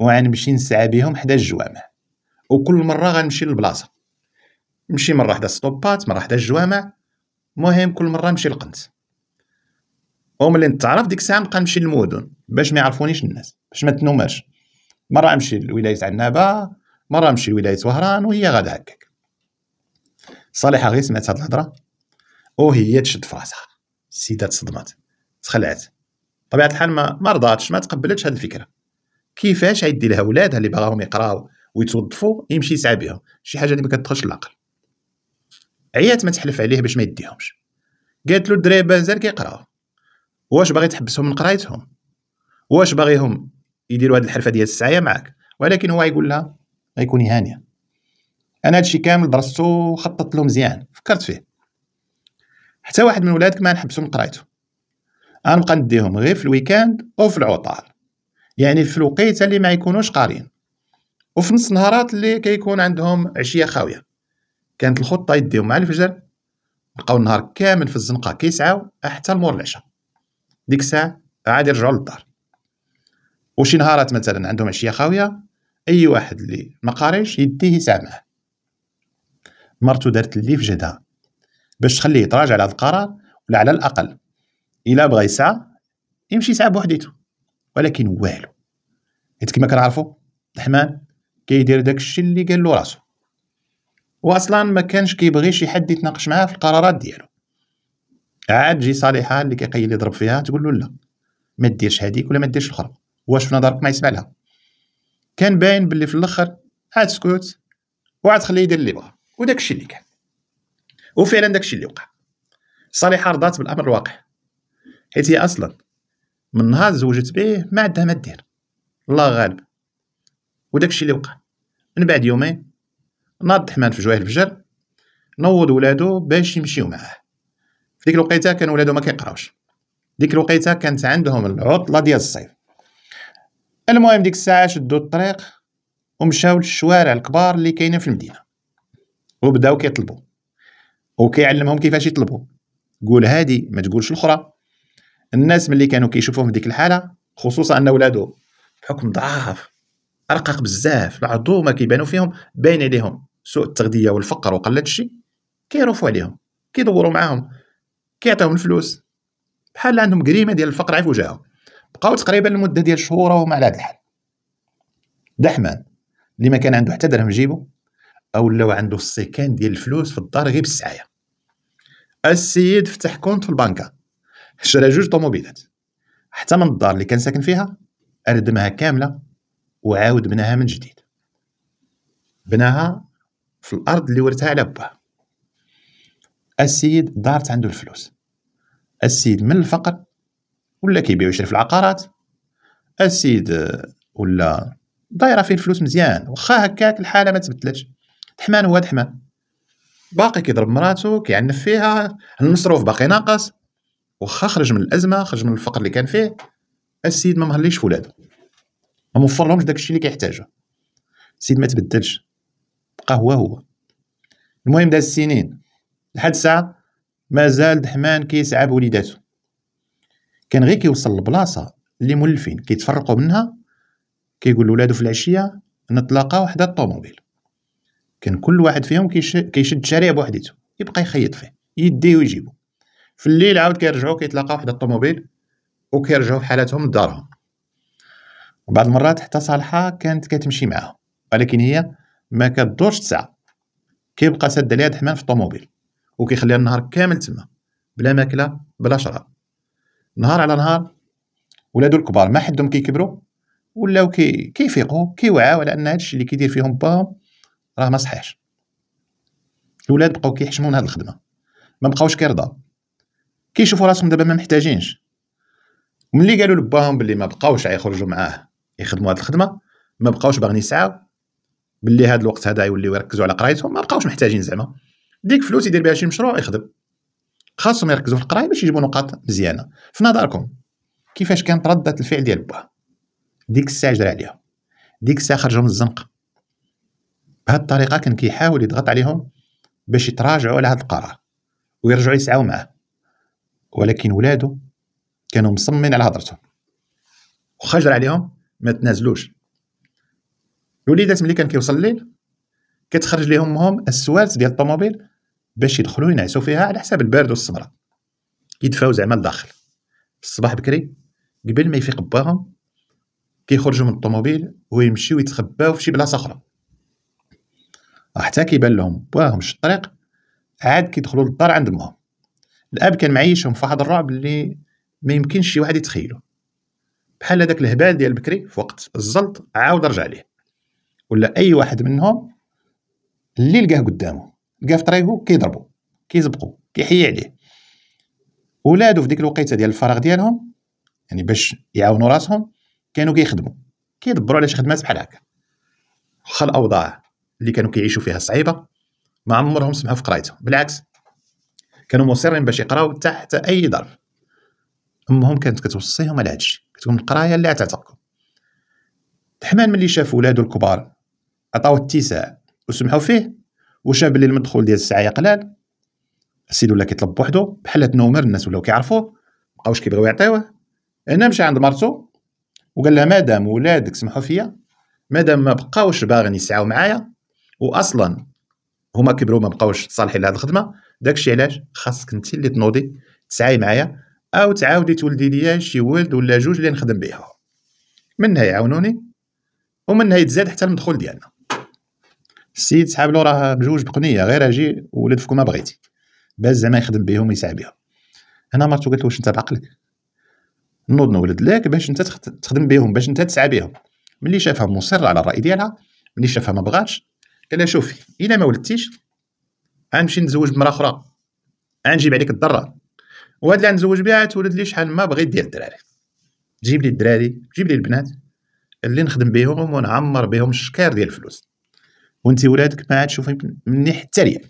وغنمشي نسعى بيهم حدا الجوامع وكل مره غنمشي للبلاصه نمشي مره حدا السطوبات مره حدا الجوامع مهم كل مره نمشي للقنت وملي نتعرف ديك الساعه نبقى نمشي للمدن باش ما يعرفونيش الناس باش ما تنوماش مره نمشي لولايه عنابه مره نمشي لولايه وهران وهي غادا هكاك صالحه غير سمعت هاد الهضره وهي تشد فراسها السيده تصدمت تخلعت طبيعه الحال ما ما رضاتش ما تقبلتش هاد الفكره كيفاش عيدي لها ولادها اللي باغاهم يقراو ويتوظفوا يمشي يسعى بهم شي حاجه اللي ما كتدخلش العقل عيات ما تحلف عليه باش ما يديهمش قالت له الدراري مازال كيقراو واش باغي تحبسهم من قرايتهم واش باغيهم يديروا هذه الحرفه ديال السعايه معاك ولكن هو يقول لها غيكوني هانيه انا هادشي كامل درستو وخططت له مزيان فكرت فيه حتى واحد من ولادك ما نحبسو من قرايته نبقى نديهم غير في الويكاند او في العطال يعني في الوقيته اللي ما يكونوش قارين وفي نص النهارات اللي كيكون عندهم عشيه خاويه كانت الخطه يديهم مع الفجر بقاو النهار كامل في الزنقه كيسعاو حتى المور العشاء ديك الساعه عاد يرجعوا للدار وشي نهارات مثلا عندهم عشيه خاويه اي واحد اللي ما قاريش يديه يسامح مرتو دارت اللي في جهدها باش تخليه يتراجع على هذا القرار ولا على الاقل الا بغى يسعى يمشي يسعى بوحديتو ولكن والو حيت كما كنعرفو الحمان كيدير داكشي اللي قال له راسو واصلا ما كانش كيبغي شي حد يتناقش معاه في القرارات ديالو عاد جي صالحه اللي كيقيل يضرب فيها تقول له لا ما ديرش هذيك ولا ما ديرش الاخرى واش في نظرك ما يسمع لها كان باين باللي في الاخر عاد سكوت وعاد خليه يدير اللي بغا وداك الشيء اللي كان وفعلا داك الشيء اللي وقع صالحه رضات بالامر الواقع حيت هي اصلا من نهار زوجت به ما عندها ما دير الله غالب وداك الشيء اللي وقع من بعد يومين ناض حمان في جوه الفجر نوض ولادو باش يمشيو معاه في ديك الوقيته كان ولادو ما كيقراوش ديك الوقيته كانت عندهم العطله ديال الصيف المهم ديك الساعه شدو الطريق ومشاو للشوارع الكبار اللي كاينين في المدينه وبداو كيطلبوا وكيعلمهم كيفاش يطلبوا قول هادي ما تقولش الاخرى الناس ملي كانوا كيشوفوهم في ديك الحاله خصوصا ان ولادو بحكم ضعاف ارقاق بزاف العضو ما كيبانو فيهم باين عليهم سوء التغذيه والفقر وقله الشيء كيروفوا عليهم كيدوروا معاهم كيعطيهم الفلوس بحال عندهم جريمه ديال الفقر عيف وجههم بقاو تقريبا لمده ديال شهور وهم على هذا الحال دحمان اللي ما كان عنده حتى درهم جيبو او لو عنده السيكان ديال الفلوس في الدار غير بالسعايه السيد فتح كونت في البنكه شرا جوج طوموبيلات حتى من الدار اللي كان ساكن فيها اردمها كامله وعاود بناها من جديد بناها في الارض اللي ورثها على باه السيد دارت عنده الفلوس السيد من الفقر ولا كيبيع ويشري في العقارات السيد آه، ولا دايره فيه الفلوس مزيان واخا هكاك الحاله ما تبدلتش حمان هو حمان باقي كيضرب مراته كيعنف فيها المصروف باقي ناقص واخا خرج من الازمه خرج من الفقر اللي كان فيه السيد ما مهليش في ولادو ما موفر لهمش داكشي اللي كيحتاجه السيد ما تبدلش بقى هو هو المهم داز السنين لحد الساعه مازال دحمان كيسعى بوليداتو كان غير كيوصل لبلاصه اللي مولفين كيتفرقوا منها كيقول لولادو في العشيه نتلاقاو حدا الطوموبيل كان كل واحد فيهم كيشد شارع بوحديته يبقى يخيط فيه يديه ويجيبو في الليل عاود كيرجعو كيتلاقاو حدا الطوموبيل وكيرجعو في حالتهم لدارهم وبعض المرات حتى صالحه كانت كتمشي معاهم ولكن هي ما كدورش تسعه كيبقى سد عليها دحمان في الطوموبيل وكيخليها النهار كامل تما بلا ماكله بلا شراب نهار على نهار ولادو الكبار ما حدهم كيكبروا ولاو كي كيفيقوا كيوعاو على ان هادشي اللي كيدير فيهم باهم راه ما صحيحش الولاد بقاو كيحشموا من هاد الخدمه ما بقاوش كيرضاو كيشوفوا راسهم دابا ما محتاجينش ملي قالوا لباهم باللي ما بقاوش غيخرجوا معاه يخدموا هاد الخدمه ما بقاوش باغين يسعاو باللي هاد الوقت هذا يوليو يركزوا على قرايتهم ما بقاوش محتاجين زعما ديك فلوس يدير بها شي مشروع يخدم خاصهم يركزوا في القرايه باش يجيبوا نقاط مزيانه في نظركم كيفاش كانت رده الفعل ديال باه ديك الساعه جرى عليها ديك الساعه خرجوا من الزنقه بهذه الطريقه كان كيحاول يضغط عليهم باش يتراجعوا على هذا القرار ويرجعوا يسعوا معاه ولكن ولادو كانوا مصممين على هضرتهم وخجر عليهم ما تنازلوش الوليدات ملي كان كيوصل الليل كتخرج لهم امهم السوارت ديال الطوموبيل باش يدخلوا ينعسوا فيها على حساب البارد والصبره يدفاو زعما لداخل الصباح بكري قبل ما يفيق باهم كيخرجوا من الطوموبيل ويمشيو يتخباو في شي بلاصه اخرى حتى كيبان لهم باهم الطريق عاد كيدخلوا للدار عند ماهم الاب كان معيشهم في واحد الرعب اللي ما يمكنش شي واحد يتخيله بحال هذاك الهبال ديال بكري في وقت الزلط عاود رجع ليه ولا اي واحد منهم اللي لقاه قدامه لقى في طريقو كيضربو كيزبقو كيحيي عليه ولادو في ديك الوقيته ديال الفراغ ديالهم يعني باش يعاونوا راسهم كانوا كيخدموا كيدبروا على شي خدمات بحال هكا واخا الاوضاع اللي كانوا كيعيشوا فيها صعيبه ما عمرهم سمحوا في قرايتهم بالعكس كانوا مصرين باش يقراو تحت اي ظرف امهم كانت كتوصيهم على هادشي كتقول القرايه اللي عتعتقكم تحمان ملي شاف ولادو الكبار عطاو اتساع وسمحوا فيه وشاف بلي المدخول ديال الساعه قلال السيد ولا كيطلب بوحدو بحال نومر الناس ولاو كيعرفوه مابقاوش كيبغيو يعطيوه هنا مشى عند مرتو وقال لها مادام ولادك سمحوا فيا مادام ما بقاوش باغين يسعاو معايا واصلا هما كبروا ما بقاوش صالحين لهاد الخدمه داكشي علاش خاصك انت اللي تنوضي تسعاي معايا او تعاودي تولدي ليا شي ولد ولا جوج اللي نخدم بيها منها يعاونوني ومنها يتزاد حتى المدخول ديالنا السيد سحاب له راه مجوج بقنيه غير اجي ولد ما بغيتي باز زعما يخدم بهم ويسعى بهم هنا مرتو قالت له واش انت بعقلك نوض نولد لك باش انت تخدم بهم باش انت تسعى بهم ملي شافها مصر على الراي ديالها ملي شافها ما بغاتش قال لها شوفي الا ما ولدتيش غنمشي نتزوج بمراه اخرى غنجيب عليك الضره وهاد اللي غنتزوج بها تولد لي شحال ما بغيت ديال الدراري جيب لي الدراري جيب لي البنات اللي نخدم بهم ونعمر بهم الشكار ديال الفلوس وانت ولادك ما عاد تشوفهم مني حتى ليا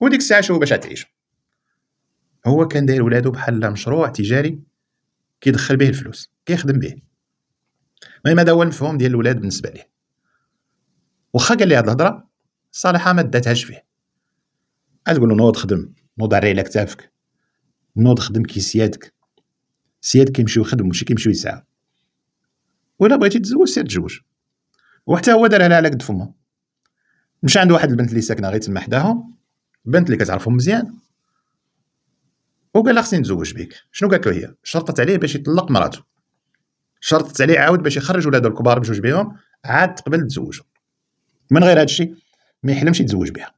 وديك الساعه شوف باش تعيش هو كان داير ولادو بحال مشروع تجاري كيدخل به الفلوس كيخدم به المهم هذا هو المفهوم ديال الولاد بالنسبه ليه واخا قال لي هاد الهضره صالحه ما داتهاش فيه تقول له نوض خدم نوض على على كتافك نوض خدم كي سيادك سياد كيمشيو يخدم ماشي كيمشيو يسعى ولا بغيتي تزوج سير تزوج وحتى هو دارها على قد فمه مشى عند واحد البنت اللي ساكنه غير تما حداها البنت اللي كتعرفهم مزيان وقال لها خصني نتزوج بك شنو قالت له هي شرطت عليه باش يطلق مراته شرطت عليه عاود باش يخرج ولادو الكبار بجوج بهم عاد تقبل تزوجه من غير هذا الشيء ما يحلمش يتزوج بها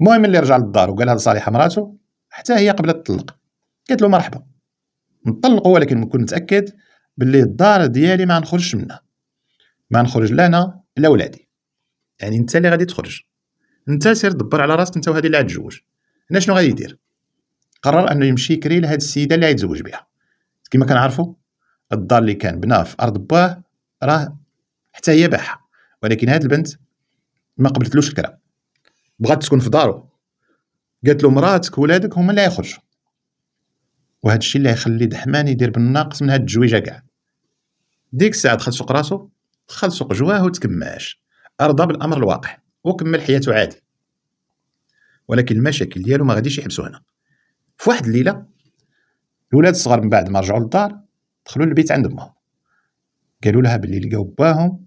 المهم اللي رجع للدار وقال هذا صالحه مراته حتى هي قبلت تطلق قالت له مرحبا نطلقوا ولكن نكون متاكد باللي الدار ديالي ما نخرجش منها ما نخرج لا انا لا ولادي يعني انت اللي غادي تخرج انت سير دبر على راسك انت وهادي اللي غتجوج هنا شنو غادي يدير قرر انه يمشي يكري لهاد السيده اللي غيتزوج بها كما كنعرفوا الدار اللي كان بناه في ارض باه راه حتى هي باعها ولكن هاد البنت ما قبلتلوش الكلام بغات تكون في دارو قالت له مراتك ولادك هما اللي يخرجوا وهذا الشيء اللي يخلي دحمان يدير بالناقص من هاد التجويجه كاع ديك الساعه دخل سوق راسو دخل سوق جواه وتكماش ارضى بالامر الواقع وكمل حياته عادي ولكن المشاكل ديالو ما غاديش يحبسو هنا في واحد الليله الولاد الصغار من بعد ما رجعوا للدار دخلوا للبيت عند امهم قالوا لها باللي لقاو باهم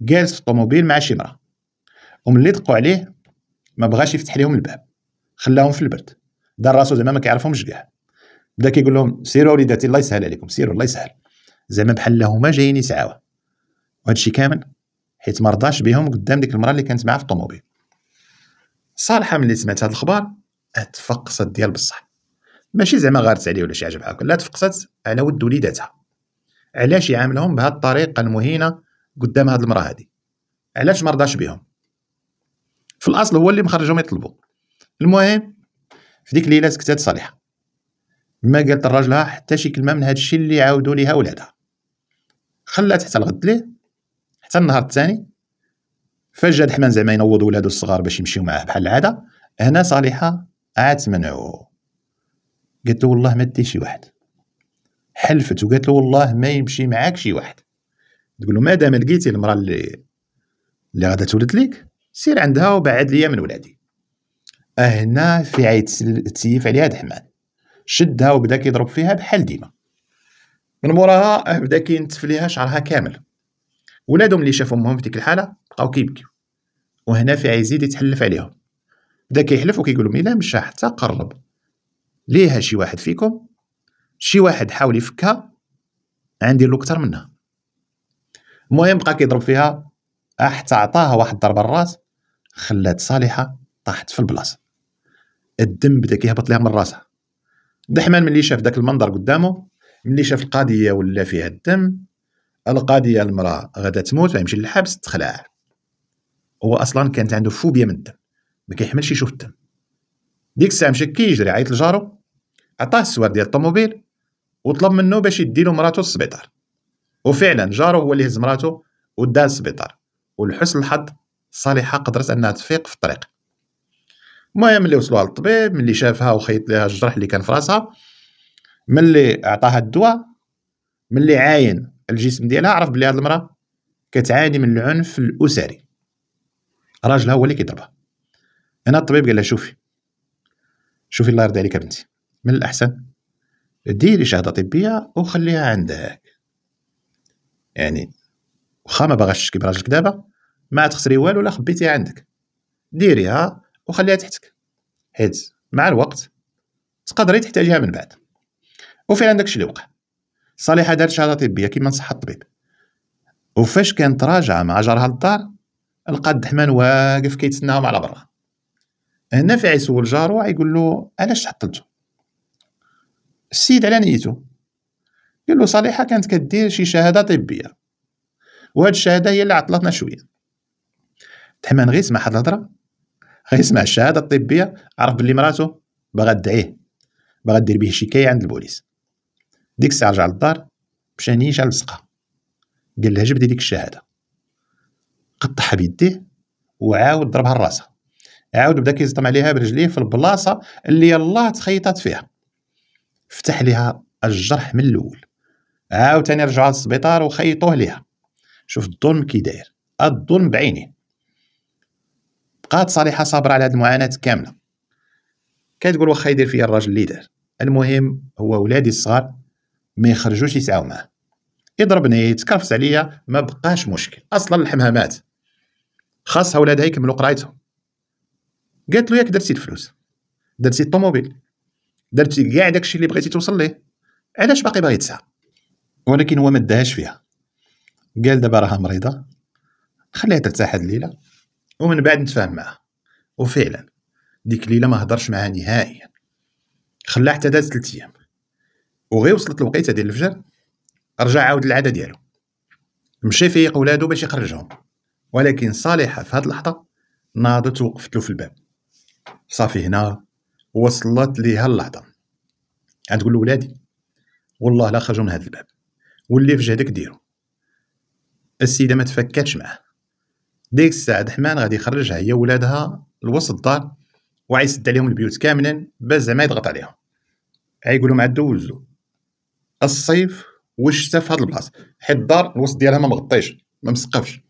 جالس في الطوموبيل مع شي مراه وملي دقوا عليه ما بغاش يفتح لهم الباب خلاهم في البرد دار راسو زعما ما كيعرفهمش كاع بدا كيقول لهم سيروا وليداتي الله يسهل عليكم سيروا الله يسهل زعما بحال هما جايين يسعاوه وهادشي كامل حيت ما رضاش بهم قدام ديك المراه اللي كانت معاه في الطوموبيل صالحه ملي سمعت هاد الخبر اتفقصت ديال بصح ماشي زعما غارت عليه ولا شي حاجه بحال لا تفقصت على ود وليداتها علاش يعاملهم بهاد الطريقه المهينه قدام هاد المراه هادي علاش ما رضاش بهم في الاصل هو اللي مخرجهم يطلبوا المهم في ديك الليله سكتات صالحه ما قالت لراجلها حتى شي كلمه من هذا الشيء اللي عاودوا ليها ولادها خلات حتى الغد ليه حتى النهار الثاني فجاه الحمان زعما ينوض ولادو الصغار باش يمشيو معاه بحال العاده هنا صالحه عاد منعو قالت له والله ما دي شي واحد حلفت وقالت له والله ما يمشي معاك شي واحد تقول له دام لقيتي المراه اللي اللي غادا تولد ليك سير عندها وبعد ليا من ولادي هنا في عيد تسيف عليها دحمان شدها وبدا كيضرب فيها بحال ديما من موراها بدا كينتف ليها شعرها كامل ولادهم اللي شافوا امهم في ديك الحاله بقاو كيبكيو وهنا في يزيد يتحلف عليهم بدا كيحلف وكيقول لهم الا مشى حتى قرب ليها شي واحد فيكم شي واحد حاول يفكها عندي له اكثر منها المهم بقى كيضرب فيها حتى عطاها واحد ضربه الراس خلات صالحه طاحت في البلاصه الدم بدا كيهبط ليها من راسها دحمان ملي شاف داك المنظر قدامه ملي شاف القضيه ولا فيها الدم القضيه المراه غادا تموت غيمشي للحبس تخلع هو اصلا كانت عنده فوبيا من الدم ما كيحملش يشوف الدم ديك الساعه مشى كيجري عيط لجارو عطاه السوار ديال الطوموبيل وطلب منه باش يديلو مراتو للسبيطار وفعلا جارو هو اللي هز مراتو وداها للسبيطار ولحسن الحظ صالحه قدرت انها تفيق في الطريق المهم ملي وصلوها للطبيب ملي شافها وخيط ليها الجرح اللي كان في راسها ملي عطاها الدواء ملي عاين الجسم ديالها عرف بلي هاد المراه كتعاني من العنف الاسري راجلها هو اللي كيضربها هنا الطبيب قال لها شوفي شوفي الله يرضي عليك بنتي من الاحسن ديري شهاده طبيه وخليها عندك يعني واخا ما باغاش تشكي براجلك دابا ما تخسري والو لا خبيتيها عندك ديريها وخليها تحتك حيت مع الوقت تقدري تحتاجيها من بعد وفعلا داكشي اللي وقع صالحه دارت شهاده طبيه كيما نصح الطبيب وفاش كانت راجعه مع جارها للدار لقى الدحمان واقف كيتسناهم على برا هنا في يسول جارو يقول له علاش تحطلتو السيد على نيتو قال له صالحه كانت كدير شي شهاده طبيه وهاد الشهاده هي اللي عطلتنا شويه الدحمان غير سمع هاد الهضره غير سمع الشهاده الطبيه عرف بلي مراته باغا تدعيه باغا دير به شكايه عند البوليس ديك الساعه رجع للدار مشى نيشا لصقها قال لها جبدي ديك الشهاده قطعها بيديه وعاود ضربها راسها عاود بدا كيزطم عليها برجليه في البلاصه اللي الله تخيطات فيها فتح لها الجرح من الاول عاوتاني رجعوا للسبيطار وخيطوه ليها شوف الظلم كي داير الظلم بعينه بقات صالحه صابره على هذه المعاناه كامله كتقول واخا يدير فيا الراجل اللي دار المهم هو ولادي الصغار ما يخرجوش يسعاو معاه يضربني يتكرفس عليا ما بقاش مشكل اصلا لحمها مات خاصها ولادها يكملوا قرايتهم قالت له ياك درتي الفلوس درتي الطوموبيل درتي كاع داكشي اللي بغيتي توصل ليه علاش باقي باغي تسعى ولكن هو ما داهاش فيها قال دابا راها مريضه خليها ترتاح هاد الليله ومن بعد نتفاهم معها وفعلا ديك الليله ما هضرش معها نهائيا خلاها حتى دازت ثلاث ايام وغير وصلت الوقيته ديال الفجر رجع عاود العاده ديالو مشى فيق ولادو باش يخرجهم ولكن صالحه في هاد اللحظه ناضت وقفت له في الباب صافي هنا وصلت ليها اللحظه عاد تقول ولادي والله لا خرجوا من هذا الباب واللي في جهدك ديرو السيده ما تفكتش معاه ديك الساعه دحمان غادي يخرجها هي ولادها لوسط الدار وعايسد عليهم البيوت كاملا باش زعما يضغط عليهم غيقول لهم عدو وزو الصيف والشتاء في هاد البلاصه حيت الدار الوسط ديالها ما مغطيش ما مسقفش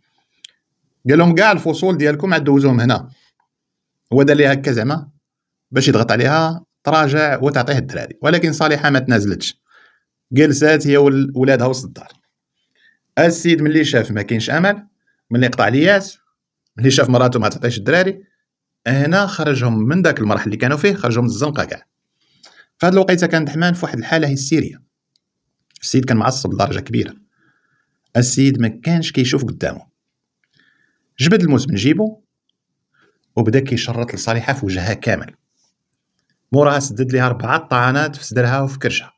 قال لهم كاع الفصول ديالكم عاد دوزوهم هنا هو دار ليها هكا زعما باش يضغط عليها تراجع وتعطيه الدراري ولكن صالحه ما تنازلتش جلسات هي ولادها وسط الدار السيد ملي شاف ما كاينش امل ملي قطع الياس ملي شاف مراته ما تعطيش الدراري هنا خرجهم من داك المرحل اللي كانوا فيه خرجهم من الزنقه كاع فهاد الوقيته كانت حمان في واحد الحاله هستيريه السيد كان معصب لدرجه كبيره السيد ما كانش كيشوف قدامه جبد الموز من جيبه وبدا كيشرط لصالحه في وجهها كامل موراها سدد ليها ربعة طعنات في صدرها وفي كرشها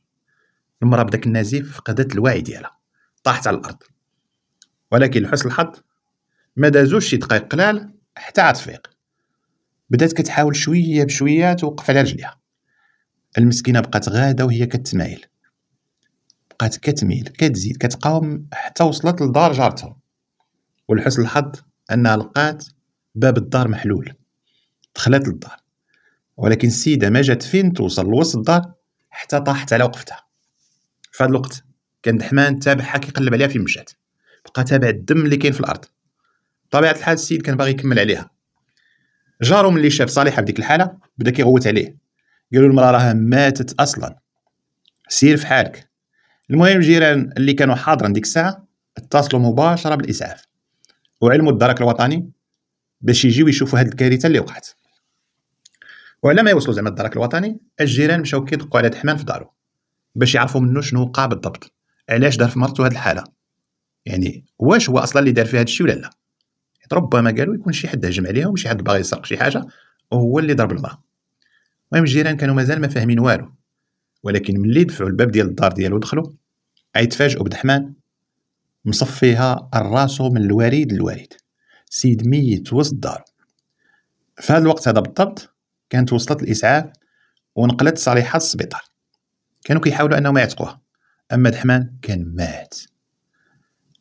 المرأة بداك النزيف فقدت الوعي ديالها طاحت على الأرض ولكن لحسن الحظ ما دازوش شي دقايق قلال حتى عاد فيق بدات كتحاول شويه بشويه توقف على رجليها المسكينه بقات غاده وهي كتمايل بقات كتميل كتزيد كتقاوم حتى وصلت لدار جارتها ولحسن الحظ انها لقات باب الدار محلول دخلت للدار ولكن السيده ما جات فين توصل لوسط الدار حتى طاحت على وقفتها في هذا الوقت كان دحمان تابعها كيقلب عليها فين مشات بقى تابع الدم اللي كاين في الارض بطبيعه الحال السيد كان باغي يكمل عليها جارو ملي شاف صالحه في ديك الحاله بدا كيغوت عليه قالوا المراه راها ماتت اصلا سير في حالك المهم الجيران اللي كانوا حاضرين ديك الساعه اتصلوا مباشره بالاسعاف وعلموا الدرك الوطني باش يجيو يشوفوا هاد الكارثه اللي وقعت وعلى ما يوصلوا زعما الدرك الوطني الجيران مشاو كيدقوا على دحمان في دارو باش يعرفوا منو شنو وقع بالضبط علاش دار في مرتو هاد الحاله يعني واش هو اصلا اللي دار في هاد الشيء ولا لا يعني ربما قالوا يكون شي حد هجم عليهم شي حد باغي يسرق شي حاجه وهو اللي ضرب المراه المهم الجيران كانوا مازال ما فاهمين والو ولكن ملي دفعوا الباب ديال الدار ديالو دخلوا غيتفاجئوا بدحمان مصفيها راسو من الوريد للوريد سيد ميت وسط دارو في هذا الوقت هذا بالضبط كانت وصلت الاسعاف ونقلت صالحه للسبيطار كانوا كيحاولوا انهم يعتقوها اما دحمان كان مات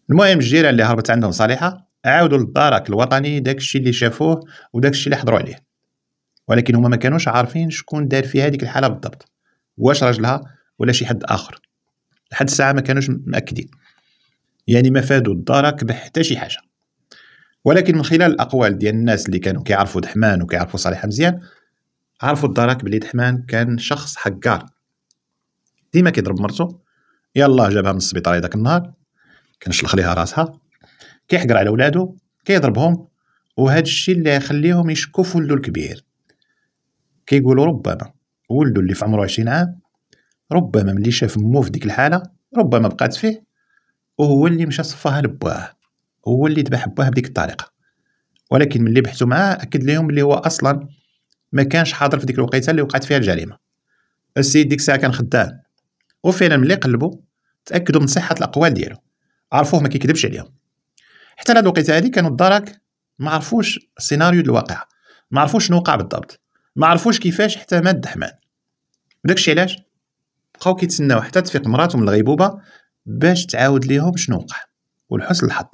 المهم الجيران اللي هربت عندهم صالحه عاودوا للدارك الوطني داكشي اللي شافوه وداكشي اللي حضروا عليه ولكن هما ما كانوش عارفين شكون دار في هذيك الحاله بالضبط واش راجلها ولا شي حد اخر لحد الساعه ما كانوش مأكدين يعني ما فادوا الدرك حتى شي حاجه ولكن من خلال الاقوال ديال الناس اللي كانوا كيعرفوا دحمان وكيعرفوا صالح مزيان عرفوا الدرك بلي دحمان كان شخص حقار ديما كيضرب مرته يلا جابها من السبيطار هذاك النهار كنشلخ ليها راسها كيحقر على ولادو كيضربهم وهذا الشيء اللي يخليهم يشكوا في ولدو الكبير كيقولوا ربما ولده اللي في عمره 20 عام ربما ملي شاف مو في ديك الحاله ربما بقات فيه وهو اللي مشى صفاها لبواه هو اللي ذبح بواه بديك الطريقه ولكن ملي بحثوا معاه اكد لهم اللي هو اصلا ما كانش حاضر في ديك الوقيته اللي وقعت فيها الجريمه السيد ديك الساعه كان خدام وفعلا ملي قلبوا تاكدوا من صحه الاقوال ديالو عرفوه ما كيكذبش عليهم حتى لهاد الوقيته هادي كانوا الدرك ما عرفوش السيناريو ديال الواقعه ما عرفوش شنو وقع بالضبط ما عرفوش كيفاش حتى مات دحمان وداكشي علاش بقاو كيتسناو حتى تفيق مراتهم الغيبوبه باش تعاود ليهم شنو وقع ولحسن الحظ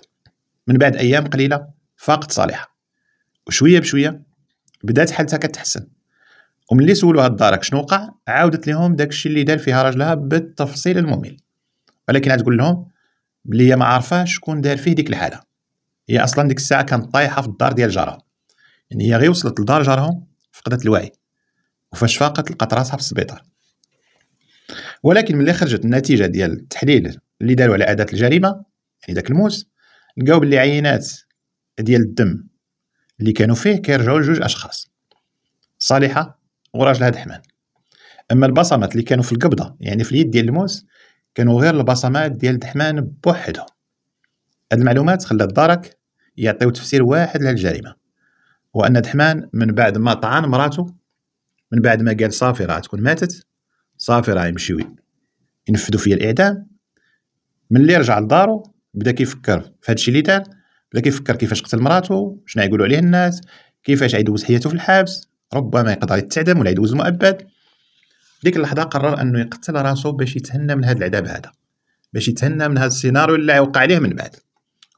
من بعد ايام قليله فاقت صالحه وشويه بشويه بدات حالتها كتحسن وملي سولوها الدارك شنو وقع عاودت لهم داكشي اللي دار فيها راجلها بالتفصيل الممل ولكن عاد لهم بلي هي ما عارفه شكون دار فيه ديك الحاله هي اصلا ديك الساعه كانت طايحه في الدار ديال جارها يعني هي غير وصلت لدار جارهم فقدت الوعي وفاش فاقت لقات راسها في السبيطار ولكن ملي خرجت النتيجه ديال التحليل اللي داروا على اداه الجريمه يعني داك الموس لقاو بلي عينات ديال الدم اللي كانوا فيه كيرجعوا لجوج اشخاص صالحه وراجلها دحمان اما البصمات اللي كانوا في القبضه يعني في اليد ديال الموس كانوا غير البصمات ديال دحمان بوحدهم هاد المعلومات خلات دارك يعطيو تفسير واحد للجريمه وان دحمان من بعد ما طعن مراته من بعد ما قال صافي راه تكون ماتت صافي راه يمشيوي ينفذوا فيا الاعدام من اللي رجع لدارو بدا كيفكر في هادشي اللي دار بدا كيفكر كيفاش قتل مراته شنو يقولوا عليه الناس كيفاش يدوز حياته في الحبس ربما يقدر يتعدم ولا يدوز مؤبد ديك اللحظه قرر انه يقتل راسو باش يتهنى من هذا العذاب هذا باش يتهنى من هذا السيناريو اللي وقع عليه من بعد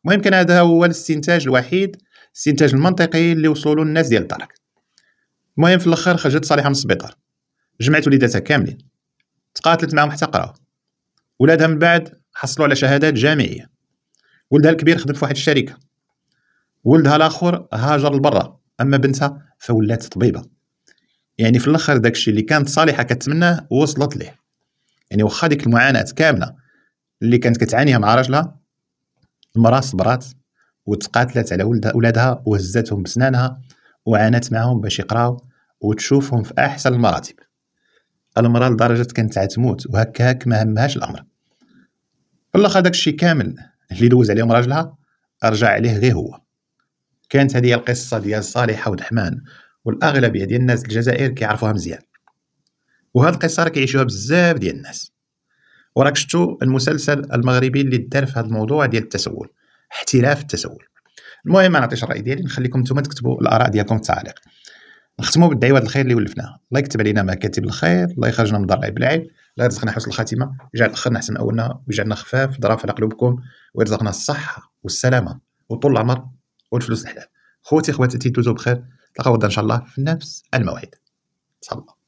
المهم كان هذا هو الاستنتاج الوحيد الاستنتاج المنطقي اللي وصلوا الناس ديال الدرك المهم في الاخر خرجت صالحه من السبيطار جمعت وليداتها كاملين تقاتلت معهم حتى قراو ولادها من بعد حصلوا على شهادات جامعيه ولدها الكبير خدم في واحد الشركه ولدها الاخر هاجر لبرا اما بنتها فولات طبيبه يعني في الاخر داكشي اللي كانت صالحه كتمناه وصلت ليه يعني واخا ديك المعاناه كامله اللي كانت كتعانيها مع راجلها المراه صبرات وتقاتلت على ولادها وهزتهم بسنانها وعانت معهم باش يقراو وتشوفهم في احسن المراتب المراه لدرجه كانت تعتموت وهكا هك ما همهاش الامر في الاخر داكشي كامل اللي دوز عليهم راجلها رجع عليه غير هو كانت هذه القصه ديال صالحه ودحمان والاغلبيه ديال الناس الجزائر كيعرفوها مزيان وهاد القصه راه كيعيشوها بزاف ديال الناس وراك شفتو المسلسل المغربي اللي دار في هذا الموضوع ديال التسول احتراف التسول المهم ما نعطيش الراي ديالي نخليكم نتوما تكتبوا الاراء ديالكم في التعليق نختموا بالدعوات الخير اللي ولفناها الله يكتب علينا مكاتب الخير الله يخرجنا من دار العيب بالعيب الله يرزقنا حسن الخاتمه يجعل اخرنا احسن من اولنا ويجعلنا خفاف ضراف على قلوبكم ويرزقنا الصحه والسلامه وطول العمر والفلوس الحلال خوتي خواتاتي دوزوا بخير تلقاو غدا ان شاء الله في نفس الموعد ان شاء الله